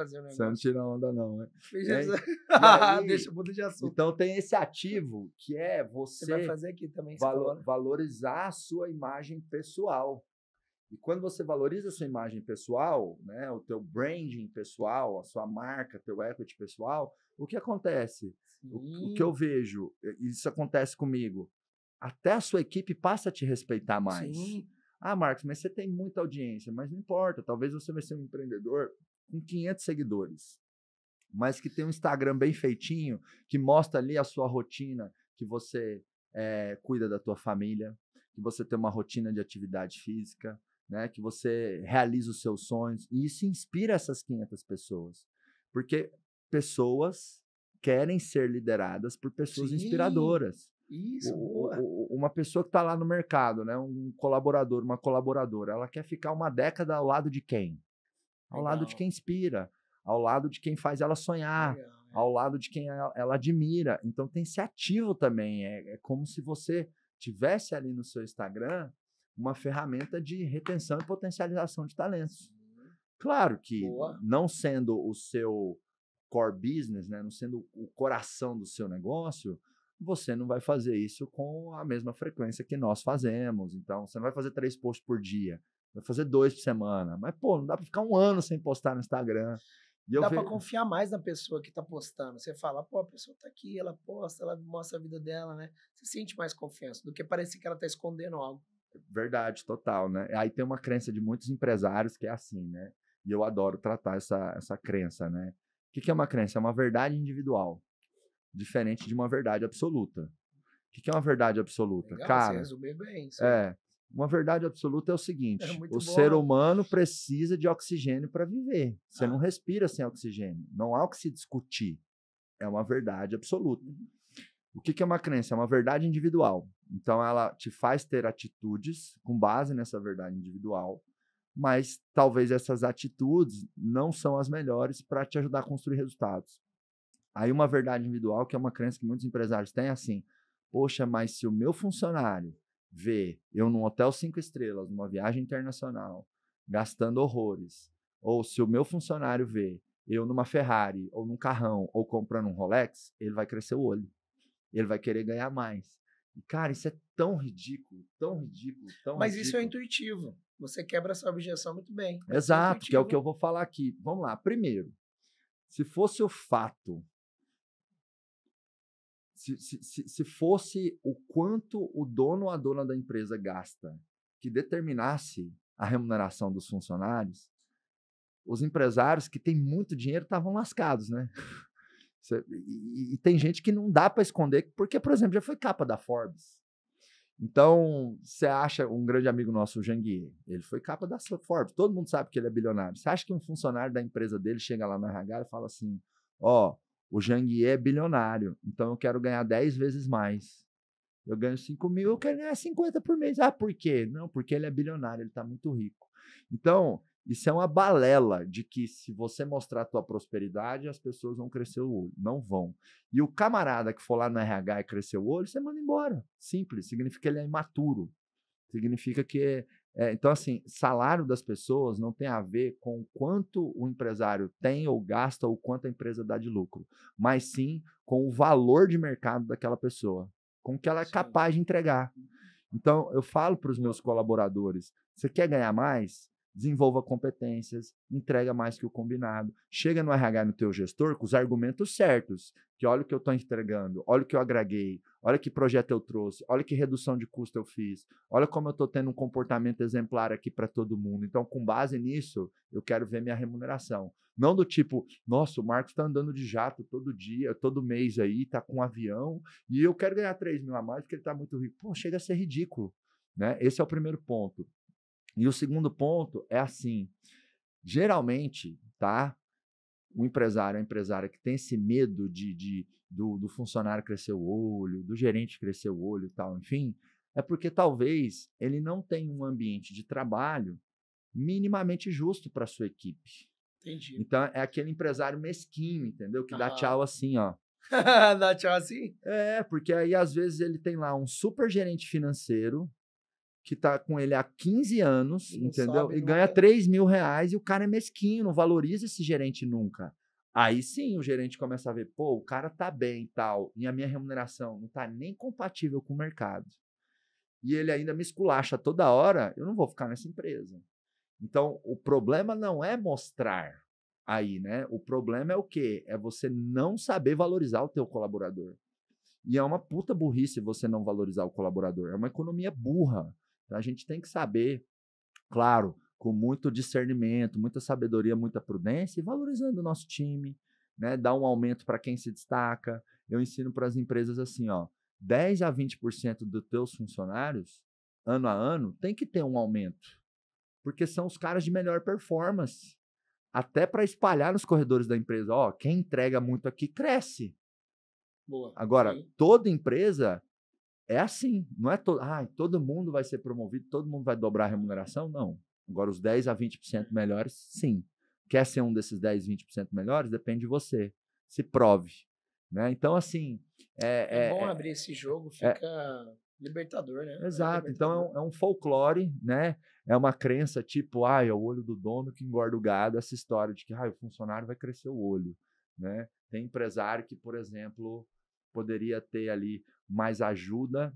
não tira onda, não. Deixa eu mudar de assunto. Então, tem esse ativo que é você, você vai fazer aqui também, valo, né? valorizar a sua imagem pessoal. E quando você valoriza a sua imagem pessoal, né, o teu branding pessoal, a sua marca, teu equity pessoal, o que acontece? O, o, que eu vejo, isso acontece comigo. Até a sua equipe passa a te respeitar mais. Sim. Ah, Marcos, mas você tem muita audiência, mas não importa, talvez você vai ser um empreendedor com 500 seguidores, mas que tem um Instagram bem feitinho, que mostra ali a sua rotina, que você é, cuida da tua família, que você tem uma rotina de atividade física, né? Que você realiza os seus sonhos e isso inspira essas 500 pessoas, porque pessoas querem ser lideradas por pessoas Sim. inspiradoras. Isso, o, o, uma pessoa que está lá no mercado, né? Um colaborador, uma colaboradora, ela quer ficar uma década ao lado de quem? Ao Legal. lado de quem inspira, ao lado de quem faz ela sonhar, Legal, é. ao lado de quem ela, admira. Então tem que ser ativo também. É, é como se você tivesse ali no seu Instagram uma ferramenta de retenção e potencialização de talentos. Uhum. Claro que Boa. não sendo o seu core business, né, não sendo o coração do seu negócio, você não vai fazer isso com a mesma frequência que nós fazemos. Então, você não vai fazer três posts por dia, vai fazer dois por semana. Mas, pô, não dá para ficar um ano sem postar no Instagram. E dá ve... para confiar mais na pessoa que está postando. Você fala, pô, a pessoa está aqui, ela posta, ela mostra a vida dela, né? Você sente mais confiança do que parecer que ela está escondendo algo. Verdade, total, né? Aí tem uma crença de muitos empresários que é assim, né? E eu adoro tratar essa, essa crença, né? O que, que é uma crença? É uma verdade individual, diferente de uma verdade absoluta. O que, que é uma verdade absoluta? Legal, Cara, você bem. Sim. É, uma verdade absoluta é o é seguinte: é o bom. ser humano precisa de oxigênio para viver. Você ah. não respira sem oxigênio. Não há o que se discutir. É uma verdade absoluta. Uhum. O que, que é uma crença? É uma verdade individual. Então ela te faz ter atitudes com base nessa verdade individual, mas talvez essas atitudes não são as melhores para te ajudar a construir resultados. Aí uma verdade individual, que é uma crença que muitos empresários têm, é assim: poxa, mas se o meu funcionário vê eu num hotel cinco estrelas, numa viagem internacional, gastando horrores, ou se o meu funcionário vê eu numa Ferrari, ou num carrão, ou comprando um Rolex, ele vai crescer o olho. Ele vai querer ganhar mais. E, cara, isso é tão ridículo, tão ridículo, tão Mas ridículo. isso é intuitivo. Você quebra essa objeção muito bem. É Exato, é que é o que eu vou falar aqui. Vamos lá. Primeiro, se fosse o fato, se, se, se fosse o quanto o dono ou a dona da empresa gasta que determinasse a remuneração dos funcionários, os empresários que têm muito dinheiro estavam lascados, né? E, e tem gente que não dá para esconder, porque, por exemplo, já foi capa da Forbes. Então, você acha um grande amigo nosso, o Janguier, ele foi capa da Forbes, todo mundo sabe que ele é bilionário. Você acha que um funcionário da empresa dele chega lá no RH e fala assim: Ó, oh, o Janguier é bilionário, então eu quero ganhar 10 vezes mais. Eu ganho 5 mil, eu quero ganhar 50 por mês. Ah, por quê? Não, porque ele é bilionário, ele está muito rico. Então, isso é uma balela de que se você mostrar a tua prosperidade, as pessoas vão crescer o olho. Não vão. E o camarada que for lá no RH e crescer o olho, você manda embora. Simples. Significa que ele é imaturo. Significa que. É, então, assim, salário das pessoas não tem a ver com quanto o empresário tem ou gasta ou quanto a empresa dá de lucro, mas sim com o valor de mercado daquela pessoa, com o que ela é capaz de entregar. Então, eu falo para os então meus colaboradores: você quer ganhar mais? desenvolva competências, entrega mais que o combinado, chega no RH no teu gestor com os argumentos certos, que olha o que eu estou entregando, olha o que eu agreguei, olha que projeto eu trouxe, olha que redução de custo eu fiz, olha como eu estou tendo um comportamento exemplar aqui para todo mundo. Então, com base nisso, eu quero ver minha remuneração. Não do tipo, nossa, o Marcos está andando de jato todo dia, todo mês aí, está com um avião, e eu quero ganhar 3 mil a mais porque ele está muito rico. Pô, chega a ser ridículo. Né? Esse é o primeiro ponto. E o segundo ponto é assim: geralmente, tá? O empresário, a empresária que tem esse medo de, de do, do, funcionário crescer o olho, do gerente crescer o olho e tal, enfim, é porque talvez ele não tenha um ambiente de trabalho minimamente justo para sua equipe. Entendi. Então é aquele empresário mesquinho, entendeu? Que ah. dá tchau assim, ó. dá tchau assim? É, porque aí às vezes ele tem lá um super gerente financeiro que tá com ele há 15 anos, ele entendeu? Sobe, e ganha é. 3 mil reais e o cara é mesquinho, não valoriza esse gerente nunca. Aí sim o gerente começa a ver, pô, o cara tá bem e tal, e a minha remuneração não tá nem compatível com o mercado. E ele ainda me esculacha toda hora, eu não vou ficar nessa empresa. Então, o problema não é mostrar aí, né? O problema é o quê? É você não saber valorizar o teu colaborador. E é uma puta burrice você não valorizar o colaborador. É uma economia burra. Então, a gente tem que saber, claro, com muito discernimento, muita sabedoria, muita prudência e valorizando o nosso time, né? Dar um aumento para quem se destaca. Eu ensino para as empresas assim, ó, 10 a 20% dos teus funcionários, ano a ano, tem que ter um aumento, porque são os caras de melhor performance. Até para espalhar nos corredores da empresa, ó, quem entrega muito aqui cresce. Boa. Agora, Sim. toda empresa é assim, não é todo, ah, todo mundo vai ser promovido, todo mundo vai dobrar a remuneração, não. Agora, os 10 a 20% melhores, sim. Quer ser um desses 10, 20% melhores? Depende de você. Se prove. Né? Então, assim. É, é, é bom é, abrir esse jogo, é fica libertador, né? Exato. Libertador. Então, é um, é um folclore, né? É uma crença tipo, ah, é o olho do dono que engorda o gado, essa história de que ah, o funcionário vai crescer o olho. Né? Tem empresário que, por exemplo, poderia ter ali mais ajuda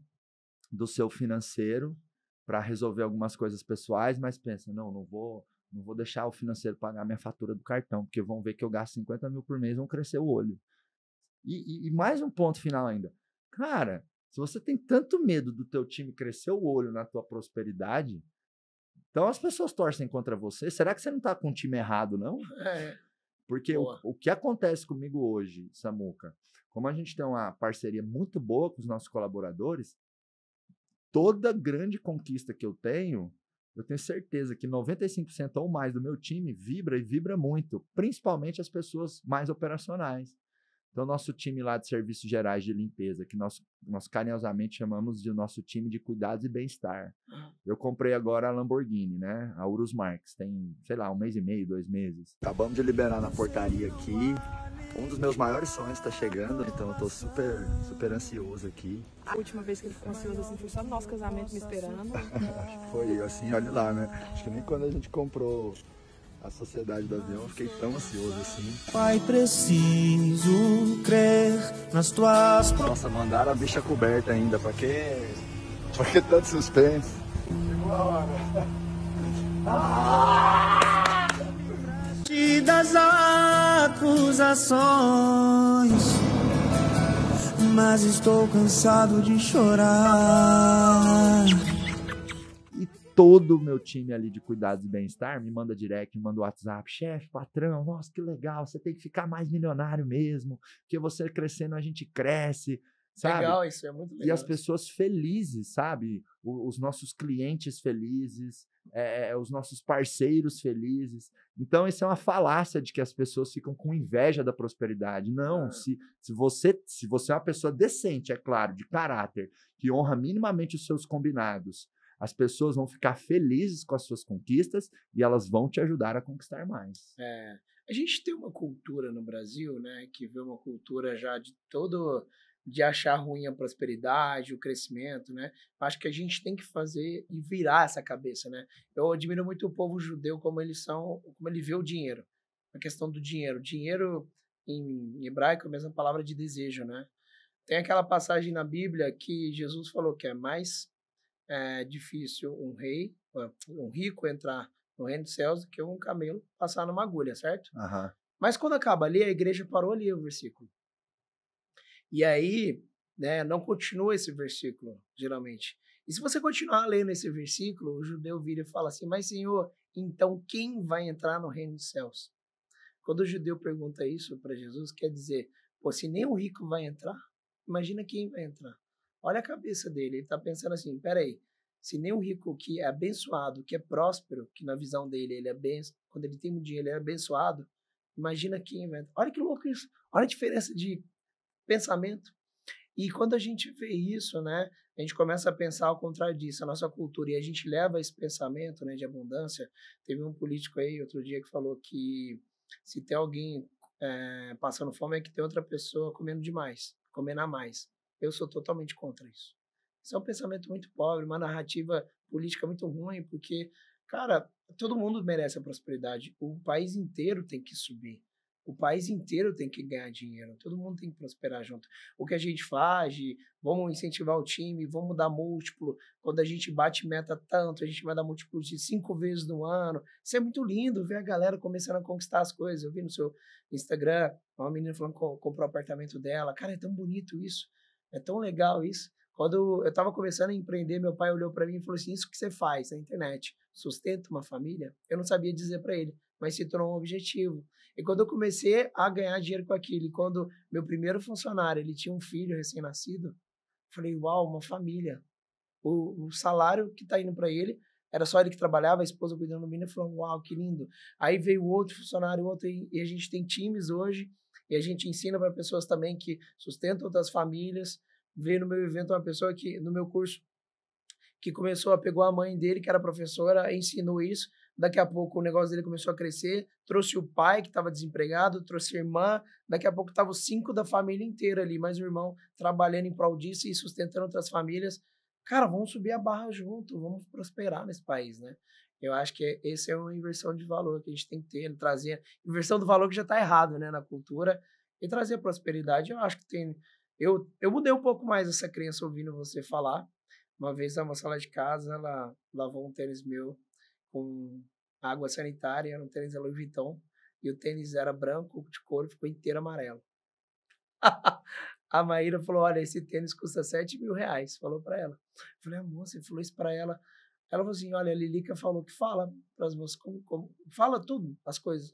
do seu financeiro para resolver algumas coisas pessoais, mas pensa, não, não vou, não vou deixar o financeiro pagar minha fatura do cartão, porque vão ver que eu gasto 50 mil por mês, vão crescer o olho. E, e, e mais um ponto final ainda. Cara, se você tem tanto medo do teu time crescer o olho na tua prosperidade, então as pessoas torcem contra você. Será que você não está com o time errado, não? É. Porque o, o, que acontece comigo hoje, Samuca, como a gente tem uma parceria muito boa com os nossos colaboradores, toda grande conquista que eu tenho, eu tenho certeza que 95% ou mais do meu time vibra e vibra muito, principalmente as pessoas mais operacionais. Então, nosso time lá de serviços gerais de limpeza, que nós, nós carinhosamente chamamos de nosso time de cuidados e bem-estar. Eu comprei agora a Lamborghini, né? A Urus Marques Tem, sei lá, um mês e meio, dois meses. Acabamos de liberar na portaria aqui um dos meus maiores sonhos está chegando, então eu tô super, super ansioso aqui. A última vez que ele ficou ansioso assim foi só no nosso casamento me esperando. Acho que foi assim, olha lá, né? Acho que nem quando a gente comprou a Sociedade do Avião eu fiquei tão ansioso assim. Pai, preciso crer nas tuas Nossa, mandaram a bicha coberta ainda, pra que. Pra que tanto suspense? Chegou a hora. Ah! das acusações, mas estou cansado de chorar. E todo o meu time ali de cuidados e bem-estar me manda direct, me manda WhatsApp, chefe, patrão, nossa, que legal, você tem que ficar mais milionário mesmo, que você crescendo a gente cresce. Sabe? Legal, isso é muito legal. E as pessoas felizes, sabe? os nossos clientes felizes, é, é, é, os nossos parceiros felizes. Então, isso é uma falácia de que as pessoas ficam com inveja da prosperidade. Não, é. se, se, você, se você é uma pessoa decente, é claro, de caráter, que honra minimamente os seus combinados, as pessoas vão ficar felizes com as suas conquistas e elas vão te ajudar a conquistar mais. É. A gente tem uma cultura no Brasil, né, que vê uma cultura já de todo de achar ruim a prosperidade, o crescimento, né? Acho que a gente tem que fazer e virar essa cabeça, né? Eu admiro muito o povo judeu como eles são, como ele vê o dinheiro, a questão do dinheiro. Dinheiro em hebraico é a mesma palavra de desejo, né? Tem aquela passagem na Bíblia que Jesus falou que é mais é, difícil um rei, um rico entrar no reino dos céus do que um camelo passar numa agulha, certo? Uhum. Mas quando acaba ali, a igreja parou ali o versículo. E aí, né, não continua esse versículo, geralmente. E se você continuar lendo esse versículo, o judeu vira e fala assim: Mas, Senhor, então quem vai entrar no reino dos céus? Quando o judeu pergunta isso para Jesus, quer dizer: Pô, se nem o rico vai entrar, imagina quem vai entrar. Olha a cabeça dele, ele está pensando assim: peraí, se nem o rico que é abençoado, que é próspero, que na visão dele ele é abençoado, quando ele tem um dinheiro ele é abençoado, imagina quem vai entrar. Olha que louco isso, olha a diferença de pensamento. E quando a gente vê isso, né, a gente começa a pensar ao contrário disso, a nossa cultura, e a gente leva esse pensamento né, de abundância. Teve um político aí outro dia que falou que se tem alguém é, passando fome é que tem outra pessoa comendo demais, comendo a mais. Eu sou totalmente contra isso. Isso é um pensamento muito pobre, uma narrativa política muito ruim, porque, cara, todo mundo merece a prosperidade. O país inteiro tem que subir. O país inteiro tem que ganhar dinheiro, todo mundo tem que prosperar junto. O que a gente faz, vamos incentivar o time, vamos dar múltiplo. Quando a gente bate meta tanto, a gente vai dar múltiplo de cinco vezes no ano. Isso é muito lindo ver a galera começando a conquistar as coisas. Eu vi no seu Instagram uma menina falando que comprou o apartamento dela. Cara, é tão bonito isso, é tão legal isso. Quando eu estava começando a empreender, meu pai olhou para mim e falou assim: Isso que você faz na internet sustenta uma família? Eu não sabia dizer para ele mas se tornou um objetivo. E quando eu comecei a ganhar dinheiro com aquilo, e quando meu primeiro funcionário ele tinha um filho recém-nascido, falei, uau, uma família. O, o salário que está indo para ele era só ele que trabalhava, a esposa cuidando do menino, falou, uau, que lindo. Aí veio outro funcionário, outro, e a gente tem times hoje, e a gente ensina para pessoas também que sustentam outras famílias. Veio no meu evento uma pessoa que, no meu curso, que começou a pegou a mãe dele, que era professora, ensinou isso, Daqui a pouco o negócio dele começou a crescer. Trouxe o pai, que estava desempregado, trouxe a irmã. Daqui a pouco estavam cinco da família inteira ali, mais o irmão trabalhando em prol disso e sustentando outras famílias. Cara, vamos subir a barra junto, vamos prosperar nesse país, né? Eu acho que essa é uma inversão de valor que a gente tem que ter, né? trazer inversão do valor que já está errado, né, na cultura e trazer prosperidade. Eu acho que tem, eu, eu mudei um pouco mais essa criança ouvindo você falar. Uma vez na moça sala de casa, ela lavou um tênis meu com água sanitária, era um tênis da Louis Vuitton, e o tênis era branco de couro, ficou inteiro amarelo. a Maíra falou, olha, esse tênis custa 7 mil reais, falou para ela. Eu falei, amor, você falou isso para ela? Ela falou assim, olha, a Lilica falou que fala para as moças, como, como, fala tudo, as coisas.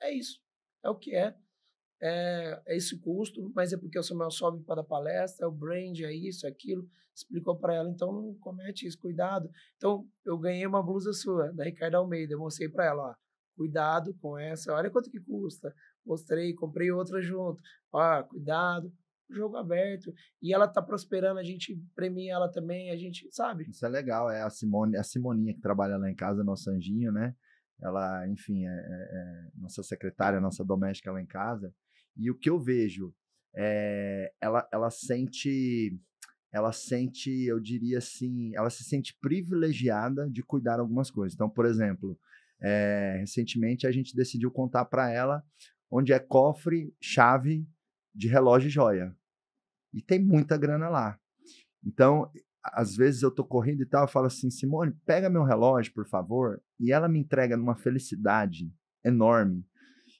É, é isso, é o que é é, é esse custo, mas é porque o Samuel sobe para a palestra, é o brand, é isso, é aquilo. Explicou para ela, então não comete isso, cuidado. Então, eu ganhei uma blusa sua, da Ricardo Almeida, eu mostrei para ela, ó, cuidado com essa, olha quanto que custa. Mostrei, comprei outra junto, ó, cuidado. Jogo aberto, e ela tá prosperando, a gente premia ela também, a gente sabe. Isso é legal, é a Simone, é a Simoninha que trabalha lá em casa, nosso anjinho, né? ela, enfim, é, é, é, nossa secretária, nossa doméstica lá em casa, e o que eu vejo, é, ela, ela sente, ela sente, eu diria assim, ela se sente privilegiada de cuidar algumas coisas. Então, por exemplo, é, recentemente a gente decidiu contar para ela onde é cofre, chave de relógio e joia. E tem muita grana lá. Então, às vezes eu tô correndo e tal, eu falo assim, Simone, pega meu relógio, por favor. E ela me entrega numa felicidade enorme.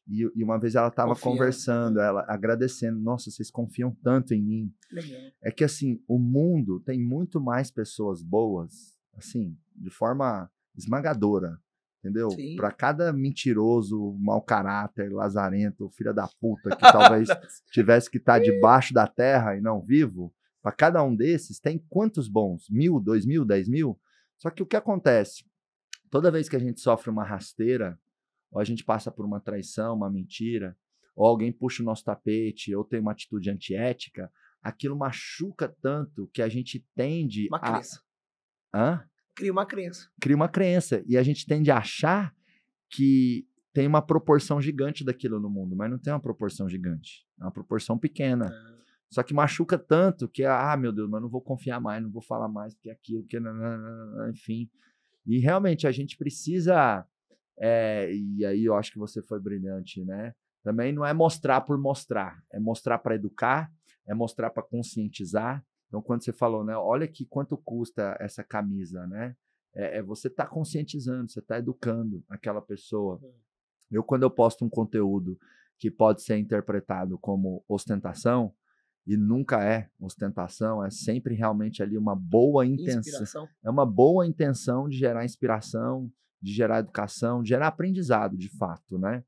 E, e uma vez ela estava né? conversando, ela agradecendo, nossa, vocês confiam tanto em mim. Legal. É que assim, o mundo tem muito mais pessoas boas, assim, de forma esmagadora, entendeu? Para cada mentiroso, mau caráter, lazarento, filha da puta que talvez tivesse que estar tá debaixo da terra e não vivo, para cada um desses tem quantos bons? Mil, dois mil, dez mil? Só que o que acontece? Toda vez que a gente sofre uma rasteira, ou a gente passa por uma traição, uma mentira, ou alguém puxa o nosso tapete, ou tem uma atitude antiética, aquilo machuca tanto que a gente tende uma a. Crença. Hã? Cria uma crença. Cria uma crença. E a gente tende a achar que tem uma proporção gigante daquilo no mundo, mas não tem uma proporção gigante. É uma proporção pequena. É. Só que machuca tanto que, ah, meu Deus, mas não vou confiar mais, não vou falar mais, porque aquilo, que Enfim. E realmente a gente precisa é, e aí eu acho que você foi brilhante, né? Também não é mostrar por mostrar, é mostrar para educar, é mostrar para conscientizar. Então, quando você falou, né, olha aqui quanto custa essa camisa, né? É, é você está conscientizando, você está educando aquela pessoa. Eu, quando eu posto um conteúdo que pode ser interpretado como ostentação, e nunca é ostentação, é sempre realmente ali uma boa intenção. Inspiração. É uma boa intenção de gerar inspiração, de gerar educação, de gerar aprendizado, de fato, né?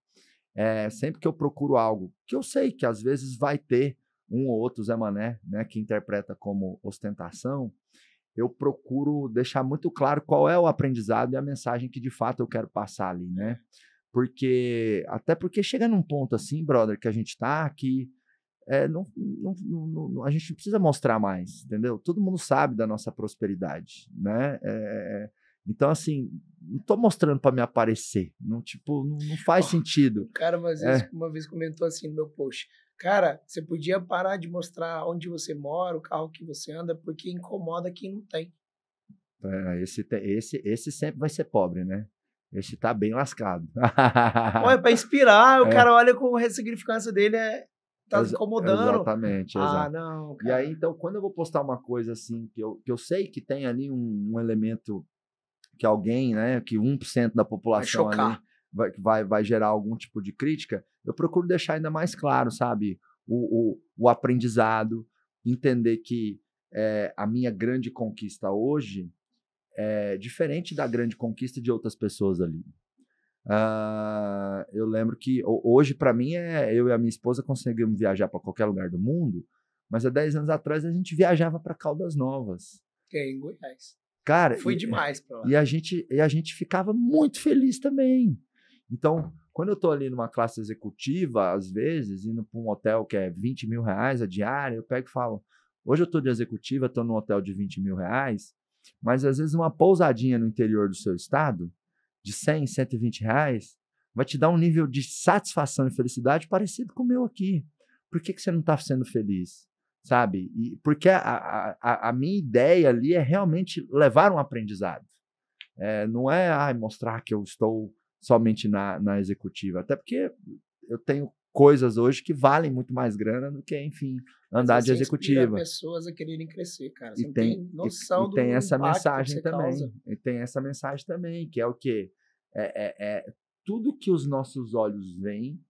É, sempre que eu procuro algo que eu sei que às vezes vai ter um ou outro Zé Mané, né, que interpreta como ostentação, eu procuro deixar muito claro qual é o aprendizado e a mensagem que de fato eu quero passar ali, né? Porque, até porque chega num ponto assim, brother, que a gente tá, que eh, é, não, não, não, a gente precisa mostrar mais, entendeu? Todo mundo sabe da nossa prosperidade, né? É, então, assim, não tô mostrando para me aparecer. Não, tipo, não, não faz oh, sentido. Cara, é. uma vez comentou assim no meu post. Cara, você podia parar de mostrar onde você mora, o carro que você anda, porque incomoda quem não tem. É, esse, esse, esse sempre vai ser pobre, né? Esse tá bem lascado. Olha, é para inspirar, é. o cara olha com a ressignificância dele, é, tá Ex incomodando. Exatamente, ah, exato. Ah, não, cara. E aí, então, quando eu vou postar uma coisa assim, que eu, que eu sei que tem ali um, um elemento que alguém, né, que 1% da população vai, ali vai, vai, vai gerar algum tipo de crítica, eu procuro deixar ainda mais claro, sabe, o, o, o aprendizado, entender que é, a minha grande conquista hoje é diferente da grande conquista de outras pessoas ali. Uh, eu lembro que hoje, para mim, é eu e a minha esposa conseguimos viajar para qualquer lugar do mundo, mas há 10 anos atrás a gente viajava para Caldas Novas. Que é em Goiás. Cara, foi e, é, demais pra lá. E a gente e a gente ficava muito feliz também. Então, quando eu tô ali numa classe executiva, às vezes, indo para um hotel que é 20 mil reais a diária, eu pego e falo, hoje eu tô de executiva, tô num hotel de 20 mil reais, mas às vezes uma pousadinha no interior do seu estado, de 100, 120 reais, vai te dar um nível de satisfação e felicidade parecido com o meu aqui. Por que, que você não está sendo feliz? sabe? E, porque a, a, a, minha ideia ali é realmente levar um aprendizado. É, não é ai, mostrar que eu estou somente na, na executiva, até porque eu tenho coisas hoje que valem muito mais grana do que, enfim, andar de executiva. pessoas a quererem crescer, cara. Você e tem, tem noção e, e tem essa mensagem também. Causa. E tem essa mensagem também, que é o quê? É, é, é tudo que os nossos olhos veem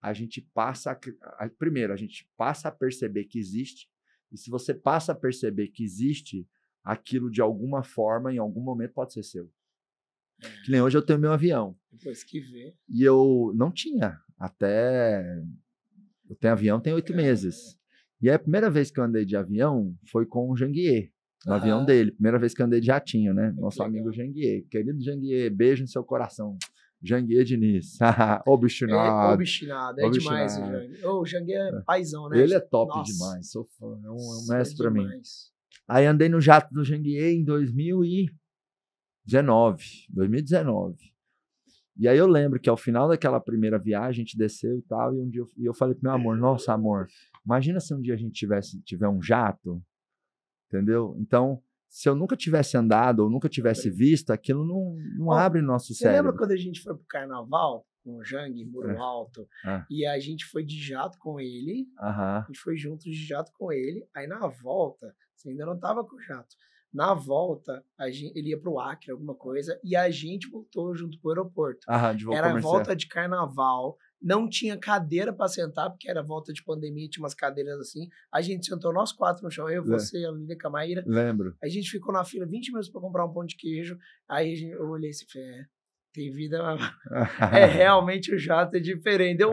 a gente passa a, a, primeiro a gente passa a perceber que existe e se você passa a perceber que existe aquilo de alguma forma em algum momento pode ser seu é. que nem hoje eu tenho meu avião depois que vê e eu não tinha até eu tenho avião tem oito é. meses e a primeira vez que eu andei de avião foi com o Janguier no Aham. avião dele primeira vez que eu andei de jatinho né é nosso amigo Janguier querido Janguier beijo no seu coração é Diniz. É obstinado. É, obstinado, é obstinado. demais o Jangue. O é Janguê é paizão, né? Ele é top Nossa. demais, sou fã, é um, é um mestre é pra mim. Aí andei no jato do Jangue em 2019, 2019. E aí eu lembro que ao final daquela primeira viagem, a gente desceu e tal, e um dia eu, e eu falei pro meu amor, nossa amor, imagina se um dia a gente tivesse tiver um jato, entendeu? Então, se eu nunca tivesse andado ou nunca tivesse visto, aquilo não, não Bom, abre nosso você cérebro. Você lembra quando a gente foi pro carnaval com o Jang, Muro é. Alto, é. e a gente foi de jato com ele, a gente foi junto de jato com ele, aí na volta, você ainda não tava com o jato, na volta, gente, ele ia pro Acre, alguma coisa, e a gente voltou junto pro aeroporto. Era a volta de carnaval, não tinha cadeira para sentar, porque era volta de pandemia, tinha umas cadeiras assim. A gente sentou nós quatro no chão, eu, Lembro. É. você, a Lília Camaíra. Lembro. A gente ficou na fila 20 minutos para comprar um pão de queijo. Aí eu olhei assim, é, tem vida. é realmente o jato é diferente. Eu,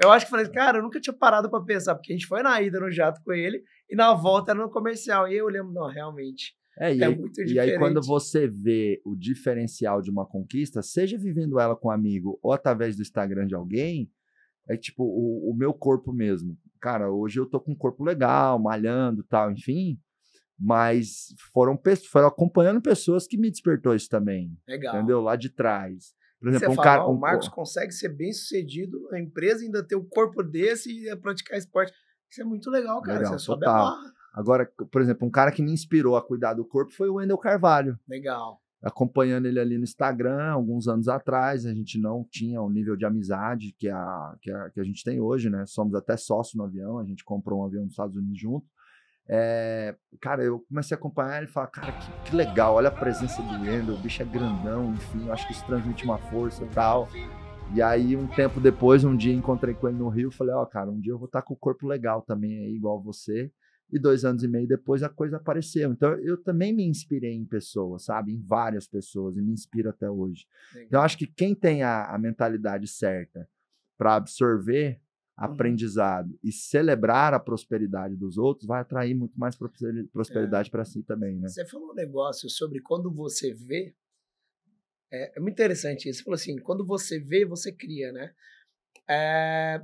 eu acho que falei, cara, eu nunca tinha parado para pensar, porque a gente foi na ida no jato com ele e na volta era no comercial. E eu lembro, não, realmente é, é e, é muito diferente. E aí, quando você vê o diferencial de uma conquista, seja vivendo ela com um amigo ou através do Instagram de alguém, é tipo o, o meu corpo mesmo. Cara, hoje eu tô com um corpo legal, malhando tal, enfim. Mas foram, foram acompanhando pessoas que me despertou isso também. Legal. Entendeu? Lá de trás. Por exemplo, um fala, cara, um... o Marcos consegue ser bem sucedido na empresa, ainda ter o um corpo desse e é praticar esporte. Isso é muito legal, cara. Legal, você total. sobe a barra. Agora, por exemplo, um cara que me inspirou a cuidar do corpo foi o Wendel Carvalho. Legal. Acompanhando ele ali no Instagram, alguns anos atrás, a gente não tinha o nível de amizade que a, que a, que a gente tem hoje, né? Somos até sócio no avião, a gente comprou um avião nos Estados Unidos junto. É, cara, eu comecei a acompanhar ele e falar, cara, que, que, legal, olha a presença do Wendel, o bicho é grandão, enfim, eu acho que isso transmite uma força e tal. E aí, um tempo depois, um dia encontrei com ele no Rio, falei, ó, oh, cara, um dia eu vou estar com o corpo legal também aí, igual você. E dois anos e meio depois a coisa apareceu. Então eu também me inspirei em pessoas, sabe? Em várias pessoas, e me inspiro até hoje. Então eu acho que quem tem a, a mentalidade certa para absorver uhum. aprendizado e celebrar a prosperidade dos outros vai atrair muito mais é. prosperidade é. para si também, né? Você falou um negócio sobre quando você vê, é, é, muito interessante isso. Você falou assim, quando você vê, você cria, né? É,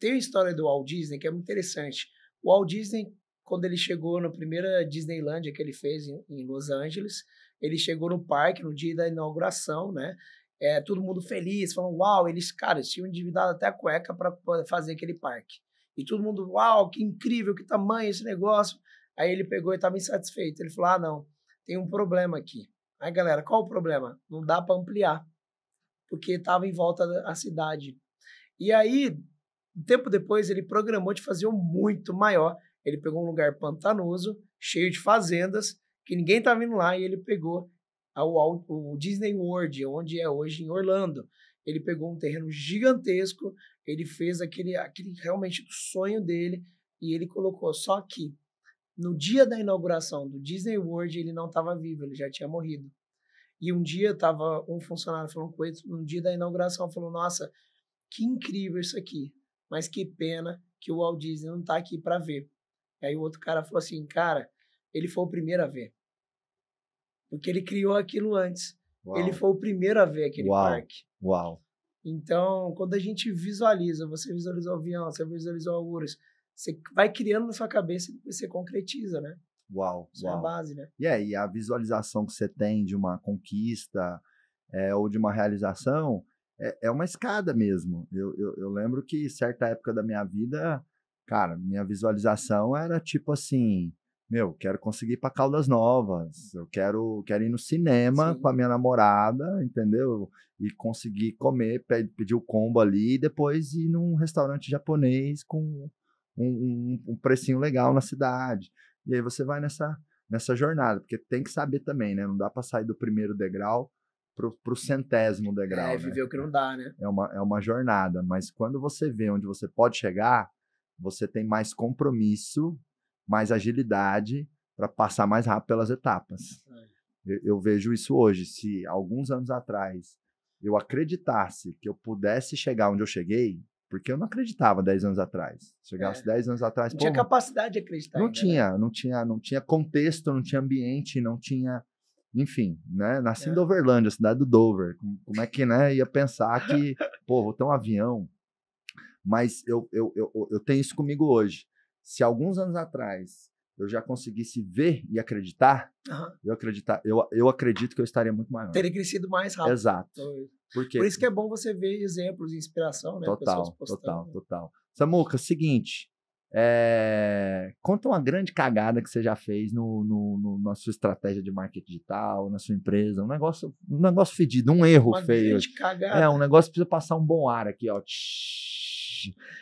tem a história do Walt Disney que é muito interessante. O Walt Disney quando ele chegou na primeira Disneylandia que ele fez em, em Los Angeles, ele chegou no parque no dia da inauguração, né? É, todo mundo feliz, falando, uau, eles, cara, tinham endividado até a cueca para fazer aquele parque. E todo mundo, uau, que incrível, que tamanho esse negócio. Aí ele pegou e estava insatisfeito. Ele falou, ah, não, tem um problema aqui. Aí, galera, qual o problema? Não dá para ampliar, porque estava em volta da cidade. E aí, um tempo depois, ele programou de fazer um muito maior ele pegou um lugar pantanoso, cheio de fazendas, que ninguém estava vindo lá, e ele pegou o Disney World, onde é hoje em Orlando. Ele pegou um terreno gigantesco, ele fez aquele, aquele realmente sonho dele, e ele colocou só que no dia da inauguração do Disney World ele não estava vivo, ele já tinha morrido. E um dia estava um funcionário falando com ele, no dia da inauguração falou: "Nossa, que incrível isso aqui, mas que pena que o Walt Disney não está aqui para ver". Aí o outro cara falou assim, cara, ele foi o primeiro a ver. Porque ele criou aquilo antes. Uau. Ele foi o primeiro a ver aquele Uau. parque. Uau. Então, quando a gente visualiza, você visualizou o avião, você visualizou o Urus, você vai criando na sua cabeça e você concretiza, né? Uau, Isso uau. é a base, né? Yeah, e aí, a visualização que você tem de uma conquista é, ou de uma realização é, é uma escada mesmo. Eu, eu, eu, lembro que certa época da minha vida Cara, minha visualização era tipo assim, meu, quero conseguir para Caldas Novas, eu quero, quero ir no cinema Sim. com a minha namorada, entendeu? E conseguir comer, pedir o combo ali e depois ir num restaurante japonês com um, um, um precinho legal na cidade. E aí você vai nessa, nessa jornada, porque tem que saber também, né? Não dá para sair do primeiro degrau pro, pro centésimo degrau. É, né? viver né? o que não dá, né? É uma, é uma jornada, mas quando você vê onde você pode chegar, você tem mais compromisso, mais agilidade para passar mais rápido pelas etapas. Eu, eu vejo isso hoje. Se alguns anos atrás eu acreditasse que eu pudesse chegar onde eu cheguei, porque eu não acreditava 10 anos atrás. É. Chegasse é. 10 anos atrás. Não pô, tinha capacidade de acreditar. Não ainda, né? tinha, né? não tinha, não tinha contexto, não tinha ambiente, não tinha. Enfim, né? Nasci é. em a cidade do Dover. Como é que né, ia pensar que, pô, vou ter um avião, mas eu, eu, eu, eu tenho isso comigo hoje. Se alguns anos atrás eu já conseguisse ver e acreditar, uhum. eu, acreditar eu, eu acredito que eu estaria muito maior. Teria crescido mais rápido. Exato. Por por, por, isso que é bom você ver exemplos de inspiração, né? Total, postando, total, total. Samuca, seguinte. É... Conta uma grande cagada que você já fez no, no, no, na sua estratégia de marketing digital, na sua empresa. Um negócio, um negócio fedido, um erro uma feio. Grande cagada. É, um negócio que precisa passar um bom ar aqui, ó. Tsh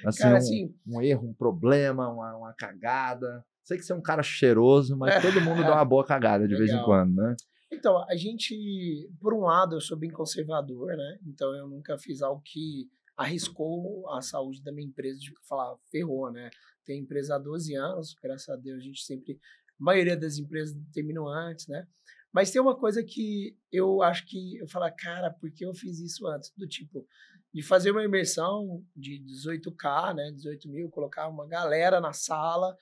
assim, cara, assim um, erro, um problema, uma, uma, cagada. Sei que você é um cara cheiroso, mas todo mundo dá uma boa cagada de legal. vez em quando, né? Então, a gente, por um lado, eu sou bem conservador, né? Então, eu nunca fiz algo que arriscou a saúde da minha empresa de falar, ferrou, né? Tem empresa há 12 anos, graças a Deus, a gente sempre. A maioria das empresas terminou antes, né? Mas tem uma coisa que eu acho que eu falo, cara, por que eu fiz isso antes? Do tipo, de fazer uma imersão de 18K, né, 18 mil, colocar uma galera na sala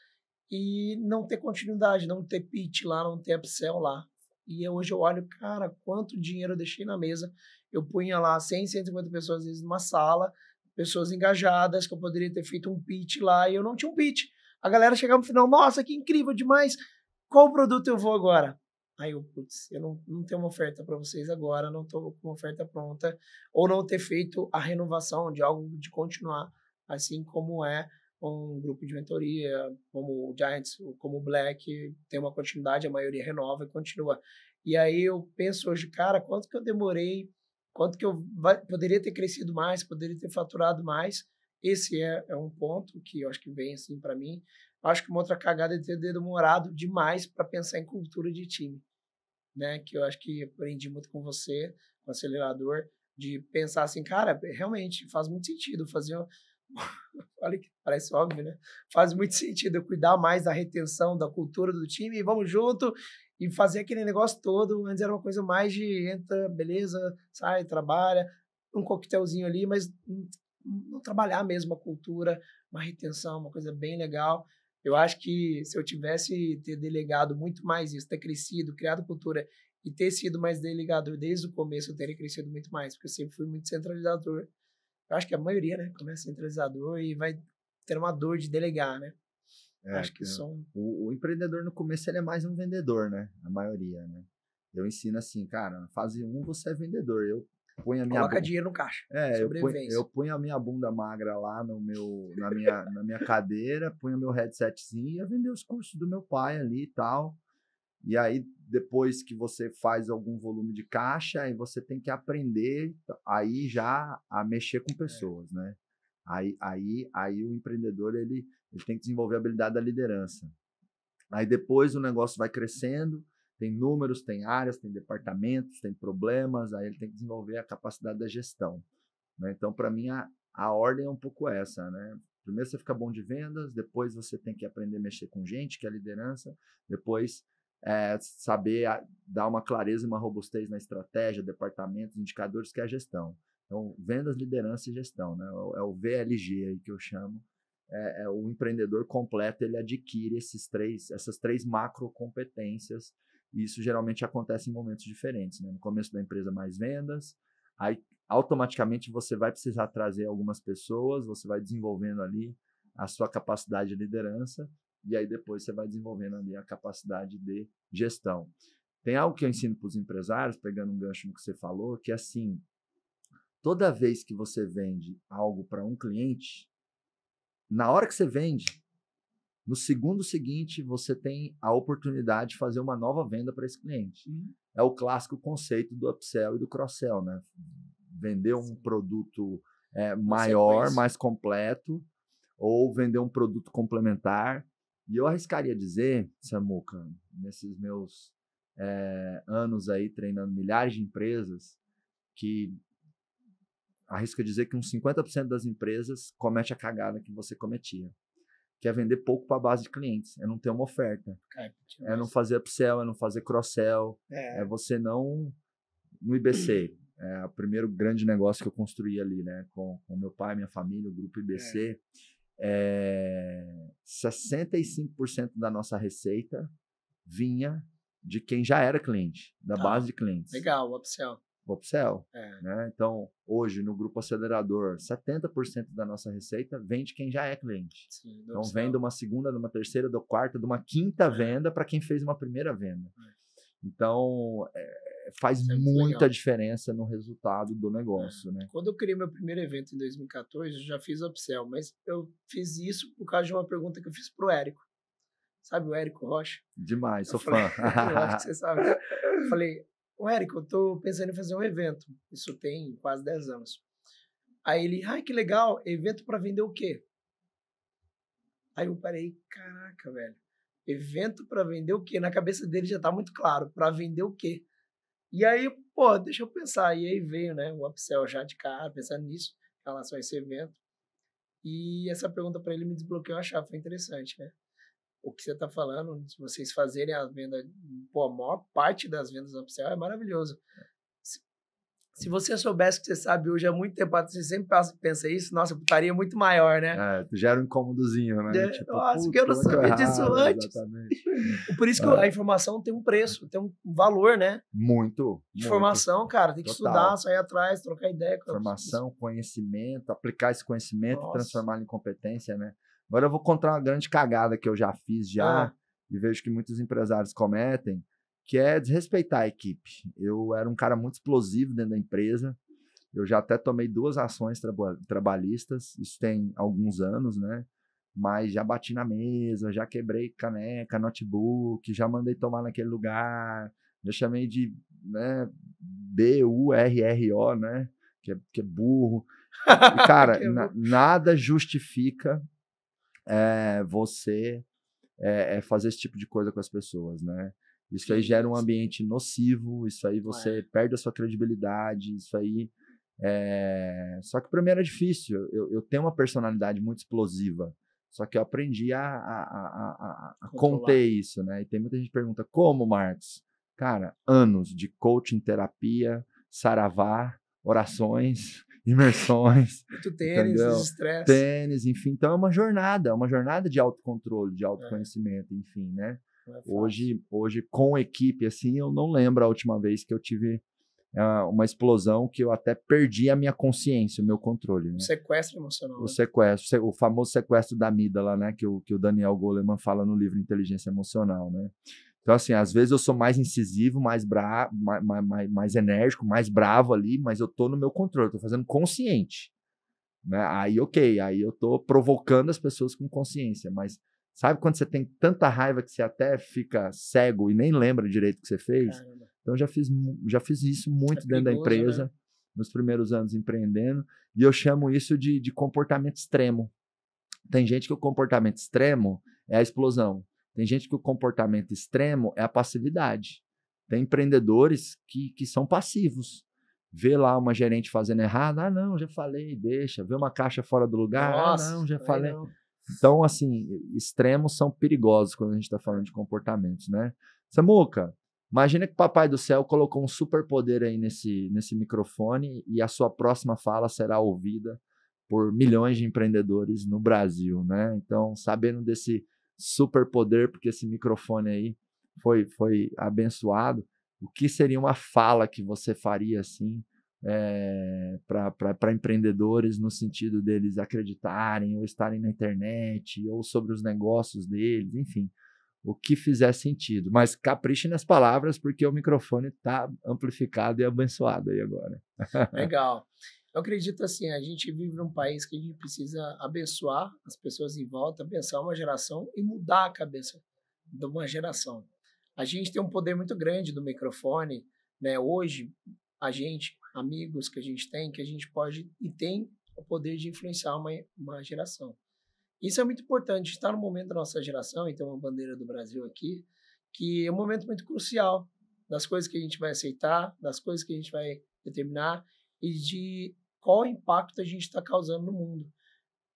e não ter continuidade, não ter pitch lá, não ter upsell lá. E hoje eu olho, cara, quanto dinheiro eu deixei na mesa. Eu punha lá 100, 150 pessoas, às vezes, numa sala, pessoas engajadas, que eu poderia ter feito um pitch lá e eu não tinha um pitch. A galera chegava no final, nossa, que incrível demais, qual produto eu vou agora? Aí eu, putz, eu não, não tenho uma oferta para vocês agora, não estou com uma oferta pronta. Ou não ter feito a renovação de algo de continuar, assim como é um grupo de mentoria, como o Giants, como o Black, tem uma continuidade, a maioria renova e continua. E aí eu penso hoje, cara, quanto que eu demorei, quanto que eu vai, poderia ter crescido mais, poderia ter faturado mais. Esse é, é um ponto que eu acho que vem assim para mim. Acho que uma outra cagada é ter demorado demais para pensar em cultura de time né? Que eu acho que aprendi muito com você, com o acelerador, de pensar assim, cara, realmente faz muito sentido fazer. Olha que parece óbvio, né? Faz muito sentido eu cuidar mais da retenção, da cultura do time, e vamos junto e fazer aquele negócio todo. Antes era uma coisa mais de entra, beleza, sai, trabalha, um coquetelzinho ali, mas hum, não trabalhar mesmo a cultura, uma retenção, uma coisa bem legal. Eu acho que se eu tivesse ter delegado muito mais isso, ter crescido, criado cultura e ter sido mais delegador desde o começo, eu teria crescido muito mais, porque eu sempre fui muito centralizador. Eu acho que a maioria, né, começa centralizador e vai ter uma dor de delegar, né? É, acho que é. são. O, o, empreendedor no começo ele é mais um vendedor, né? A maioria, né? Eu ensino assim, cara, na fase 1 um, você é vendedor. Eu ponho a minha Coloca bunda... dinheiro no caixa. É, eu ponho, eu ponho, a minha bunda magra lá no meu, na, minha, na minha cadeira, ponho meu headsetzinho e ia vender os cursos do meu pai ali e tal. E aí, depois que você faz algum volume de caixa, aí você tem que aprender aí já a mexer com é. pessoas, é. né? Aí, aí, aí o empreendedor ele, ele tem que desenvolver a habilidade da liderança. Aí depois o negócio vai crescendo, tem números, tem áreas, tem departamentos, tem problemas, aí ele tem que desenvolver a capacidade da gestão. Né? Então, para mim, a, a ordem é um pouco essa, né? Primeiro você fica bom de vendas, depois você tem que aprender a mexer com gente, que é a liderança, depois é, saber a, dar uma clareza e uma robustez na estratégia, departamentos, indicadores, que é a gestão. Então, vendas, liderança e gestão, né? É o é VLG aí que eu chamo. É, é, o empreendedor completo ele adquire esses três, essas três macro competências e isso geralmente acontece em momentos diferentes. Né? No começo da empresa, mais vendas. Aí, automaticamente, você vai precisar trazer algumas pessoas, você vai desenvolvendo ali a sua capacidade de liderança. E aí, depois, você vai desenvolvendo ali a capacidade de gestão. Tem algo que eu ensino para os empresários, pegando um gancho no que você falou, que é assim: toda vez que você vende algo para um cliente, na hora que você vende, no segundo seguinte, você tem a oportunidade de fazer uma nova venda para esse cliente. Uhum. É o clássico conceito do upsell e do cross-sell, né? Vender um Sim. produto é, maior, mais completo, ou vender um produto complementar. E eu arriscaria dizer, Samuca, nesses meus é, anos aí treinando milhares de empresas, que arrisco dizer que uns 50% das empresas comete a cagada que você cometia que é vender pouco para a base de clientes, é não ter uma oferta, é não fazer upsell, é não fazer cross-sell, é. é. você não... No IBC, é o primeiro grande negócio que eu construí ali, né, com, com meu pai, minha família, o grupo IBC, é. É, 65% da nossa receita vinha de quem já era cliente, da ah, base de clientes. Legal, upsell o É. Né? Então, hoje, no grupo acelerador, 70% da nossa receita vem de quem já é cliente. Sim, então, vendo uma segunda, de uma terceira, de uma quarta, de uma quinta é. venda para quem fez uma primeira venda. É. Então, é, é, faz é muita legal. diferença no resultado do negócio. Né? Quando eu criei meu primeiro evento em 2014, eu já fiz upsell, mas eu fiz isso por causa de uma pergunta que eu fiz para o Érico. Sabe o Érico Rocha? Demais, eu sou falei, fã. eu acho que você sabe. Eu falei, ô Érico, eu tô pensando em fazer um evento. Isso tem quase 10 anos. Aí ele, ai, que legal, evento para vender o quê? Aí eu parei, caraca, velho. Evento para vender o quê? Na cabeça dele já tá muito claro, para vender o quê? E aí, pô, deixa eu pensar. E aí veio, né, o upsell já de cara, pensando nisso, em relação a esse evento. E essa pergunta para ele me desbloqueou a chave, foi interessante, né? o que você está falando, se vocês fazerem a venda, pô, a maior parte das vendas upsell é maravilhoso. Se, se você soubesse que você sabe hoje há muito tempo você sempre pensa isso, nossa, putaria é muito maior, né? É, gera um incômodozinho, né? É, tipo, nossa, porque eu não é sabia disso antes. Exatamente. Por isso que é. a informação tem um preço, tem um valor, né? Muito. Informação, muito. cara, tem que Total. estudar, sair atrás, trocar ideia. Informação, conhecimento, aplicar esse conhecimento nossa. e transformar em competência, né? Agora eu vou contar uma grande cagada que eu já fiz já ah. e vejo que muitos empresários cometem, que é desrespeitar a equipe. Eu era um cara muito explosivo dentro da empresa. Eu já até tomei duas ações tra trabalhistas, isso tem alguns anos, né? Mas já bati na mesa, já quebrei caneca, notebook, já mandei tomar naquele lugar, já chamei de né, B-U-R-R-O, né? Que é, que é burro. E, cara, é na, nada justifica é, você é, é fazer esse tipo de coisa com as pessoas, né? Isso aí gera um ambiente nocivo, isso aí você perde a sua credibilidade, isso aí. É, só que para mim era difícil. Eu, eu tenho uma personalidade muito explosiva. Só que eu aprendi a, a, a, a, conter isso, né? E tem muita gente que pergunta, como, Marcos? Cara, anos de coaching, terapia, saravá, uhum. orações, imersões. Muito tênis, estresse. Tênis, enfim. Então é uma jornada, é uma jornada de autocontrole, de é. autoconhecimento, é. enfim, né? É hoje, hoje, com equipe, assim, eu não lembro a última vez que eu tive uh, uma explosão que eu até perdi a minha consciência, o meu controle. Né? O sequestro emocional. O né? sequestro, o famoso sequestro da amígdala, né? Que o, que o Daniel Goleman fala no livro Inteligência Emocional, né? Então, assim, às vezes eu sou mais incisivo, mais, bra mais, mais, mais enérgico, mais bravo ali, mas eu tô no meu controle, eu tô fazendo consciente. Né? Aí, ok, aí eu tô provocando as pessoas com consciência, mas sabe quando você tem tanta raiva que você até fica cego e nem lembra direito o que você fez? Caramba. Então, já fiz, já fiz isso muito é dentro perigoso, da né? empresa, né? nos primeiros anos empreendendo, e eu chamo isso de, de comportamento extremo. Tem gente que o comportamento extremo é a explosão. Tem gente que o comportamento extremo é a passividade. Tem empreendedores que, que são passivos. Vê lá uma gerente fazendo errado, ah, não, já falei, deixa. Vê uma caixa fora do lugar, ah, Nossa, ah, não, já falei. Não. Então, assim, extremos são perigosos quando a gente está falando de comportamentos, né? Samuca, imagina que o Papai do Céu colocou um superpoder aí nesse, nesse microfone e a sua próxima fala será ouvida por milhões de empreendedores no Brasil, né? Então, sabendo desse super poder porque esse microfone aí foi, foi abençoado. O que seria uma fala que você faria assim é, eh, para empreendedores no sentido deles acreditarem ou estarem na internet ou sobre os negócios deles, enfim, o que fizer sentido. Mas capriche nas palavras porque o microfone está amplificado e abençoado aí agora. Legal. Eu acredito assim, a gente vive num país que a gente precisa abençoar as pessoas em volta, abençoar uma geração e mudar a cabeça de uma geração. A gente tem um poder muito grande do microfone, né? Hoje, a gente, amigos que a gente tem, que a gente pode e tem o poder de influenciar uma, uma geração. Isso é muito importante, estar tá no momento da nossa geração, e tem uma bandeira do Brasil aqui, que é um momento muito crucial das coisas que a gente vai aceitar, das coisas que a gente vai determinar e de qual impacto a gente está causando no mundo.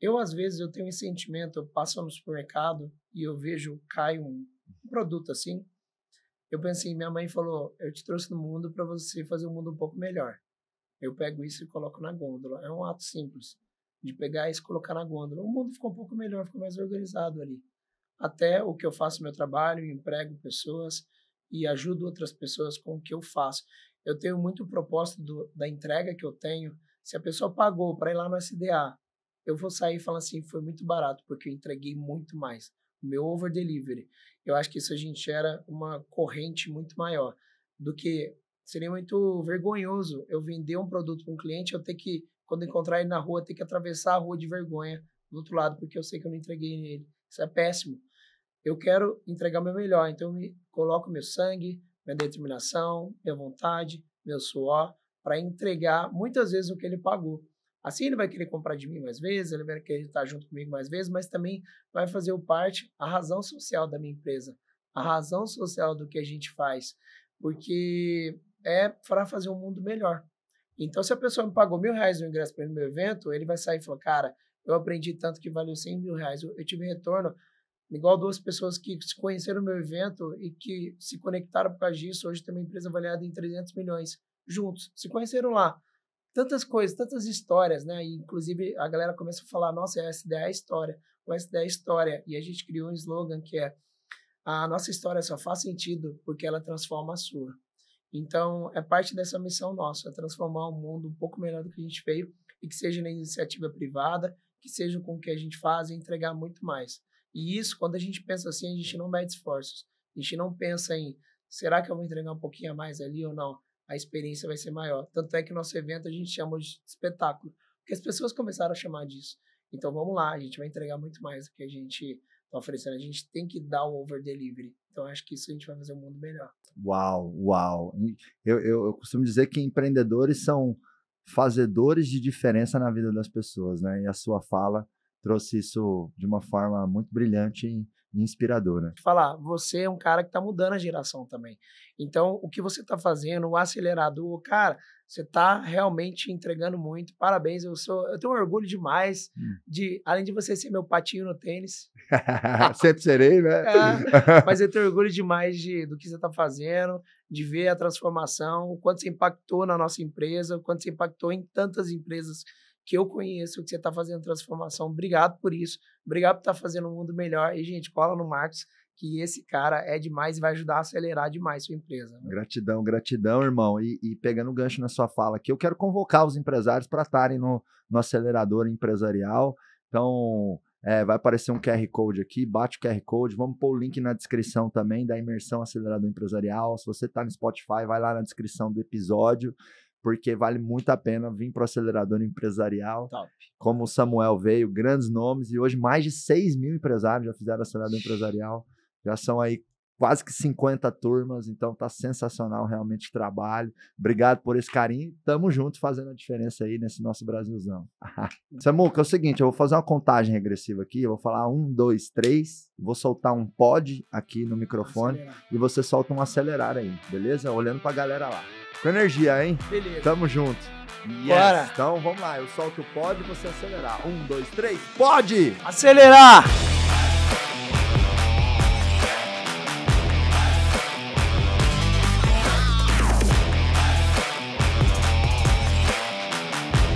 Eu, às vezes, eu tenho um sentimento, eu passo no supermercado e eu vejo, cai um, produto assim, eu pensei, minha mãe falou, eu te trouxe no mundo para você fazer o mundo um pouco melhor. Eu pego isso e coloco na gôndola. É um ato simples de pegar isso e colocar na gôndola. O mundo ficou um pouco melhor, ficou mais organizado ali. Até o que eu faço meu trabalho, emprego pessoas e ajudo outras pessoas com o que eu faço. Eu tenho muito propósito do, da entrega que eu tenho, se a pessoa pagou para ir lá no SDA, eu vou sair falando assim, foi muito barato, porque eu entreguei muito mais. O meu over delivery. Eu acho que isso a gente era uma corrente muito maior do que seria muito vergonhoso eu vender um produto para um cliente, eu ter que quando encontrar ele na rua, ter que atravessar a rua de vergonha do outro lado, porque eu sei que eu não entreguei nele. Isso é péssimo. Eu quero entregar o meu melhor, então eu me coloco meu sangue, minha determinação, minha vontade, meu suor para entregar muitas vezes o que ele pagou. Assim ele vai querer comprar de mim mais vezes, ele vai querer estar junto comigo mais vezes, mas também vai fazer parte a razão social da minha empresa, a razão social do que a gente faz, porque é para fazer um mundo melhor. Então, se a pessoa me pagou mil reais no ingresso para o meu evento, ele vai sair e falar, cara, eu aprendi tanto que valeu 100 mil reais, eu tive retorno, igual duas pessoas que se conheceram no meu evento e que se conectaram por causa disso, hoje tem uma empresa avaliada em 300 milhões juntos, se conheceram lá. Tantas coisas, tantas histórias, né? E, inclusive, a galera começa a falar, nossa, essa ideia é a história, essa ideia é a história. E a gente criou um slogan que é a nossa história só faz sentido porque ela transforma a sua. Então, é parte dessa missão nossa, é transformar o mundo um pouco melhor do que a gente veio, e que seja na iniciativa privada, que seja com o que a gente faz e entregar muito mais. E isso, quando a gente pensa assim, a gente não mede esforços. A gente não pensa em, será que eu vou entregar um pouquinho a mais ali ou não? a experiência vai ser maior. Tanto é que o nosso evento a gente chama de espetáculo, porque as pessoas começaram a chamar disso. Então vamos lá, a gente vai entregar muito mais do que a gente está oferecendo. A gente tem que dar o over delivery. Então acho que isso a gente vai fazer um mundo melhor. Uau, uau. Eu, eu, eu costumo dizer que empreendedores são fazedores de diferença na vida das pessoas, né? E a sua fala trouxe isso de uma forma muito brilhante em inspiradora. Falar, você é um cara que está mudando a geração também. Então, o que você está fazendo, o acelerador, cara, você está realmente entregando muito. Parabéns, eu sou, eu tenho orgulho demais hum. de, além de você ser meu patinho no tênis. Sempre serei, né? É, mas eu tenho orgulho demais de, do que você está fazendo, de ver a transformação, o quanto você impactou na nossa empresa, o quanto você impactou em tantas empresas que eu conheço, que você está fazendo transformação. Obrigado por isso. Obrigado por estar tá fazendo um mundo melhor. E, gente, cola no Marcos, que esse cara é demais e vai ajudar a acelerar demais sua empresa. Né? Gratidão, gratidão, irmão. E, e pegando o gancho na sua fala aqui, eu quero convocar os empresários para estarem no, no acelerador empresarial. Então, é, vai aparecer um QR Code aqui, bate o QR Code, vamos pôr o link na descrição também da imersão acelerador empresarial. Se você está no Spotify, vai lá na descrição do episódio porque vale muito a pena vir para o acelerador empresarial. Top. Como o Samuel veio, grandes nomes, e hoje mais de 6 mil empresários já fizeram acelerador empresarial. Já são aí quase que 50 turmas, então tá sensacional realmente o trabalho. Obrigado por esse carinho. Tamo junto fazendo a diferença aí nesse nosso Brasilzão. Samuca, é o seguinte, eu vou fazer uma contagem regressiva aqui, eu vou falar um, dois, três, vou soltar um pod aqui no microfone acelerar. e você solta um acelerar aí, beleza? Olhando pra galera lá. Com energia, hein? Beleza. Tamo junto. Yes. Bora. Então vamos lá, eu solto o pod e você acelerar. Um, dois, três, pode! Acelerar!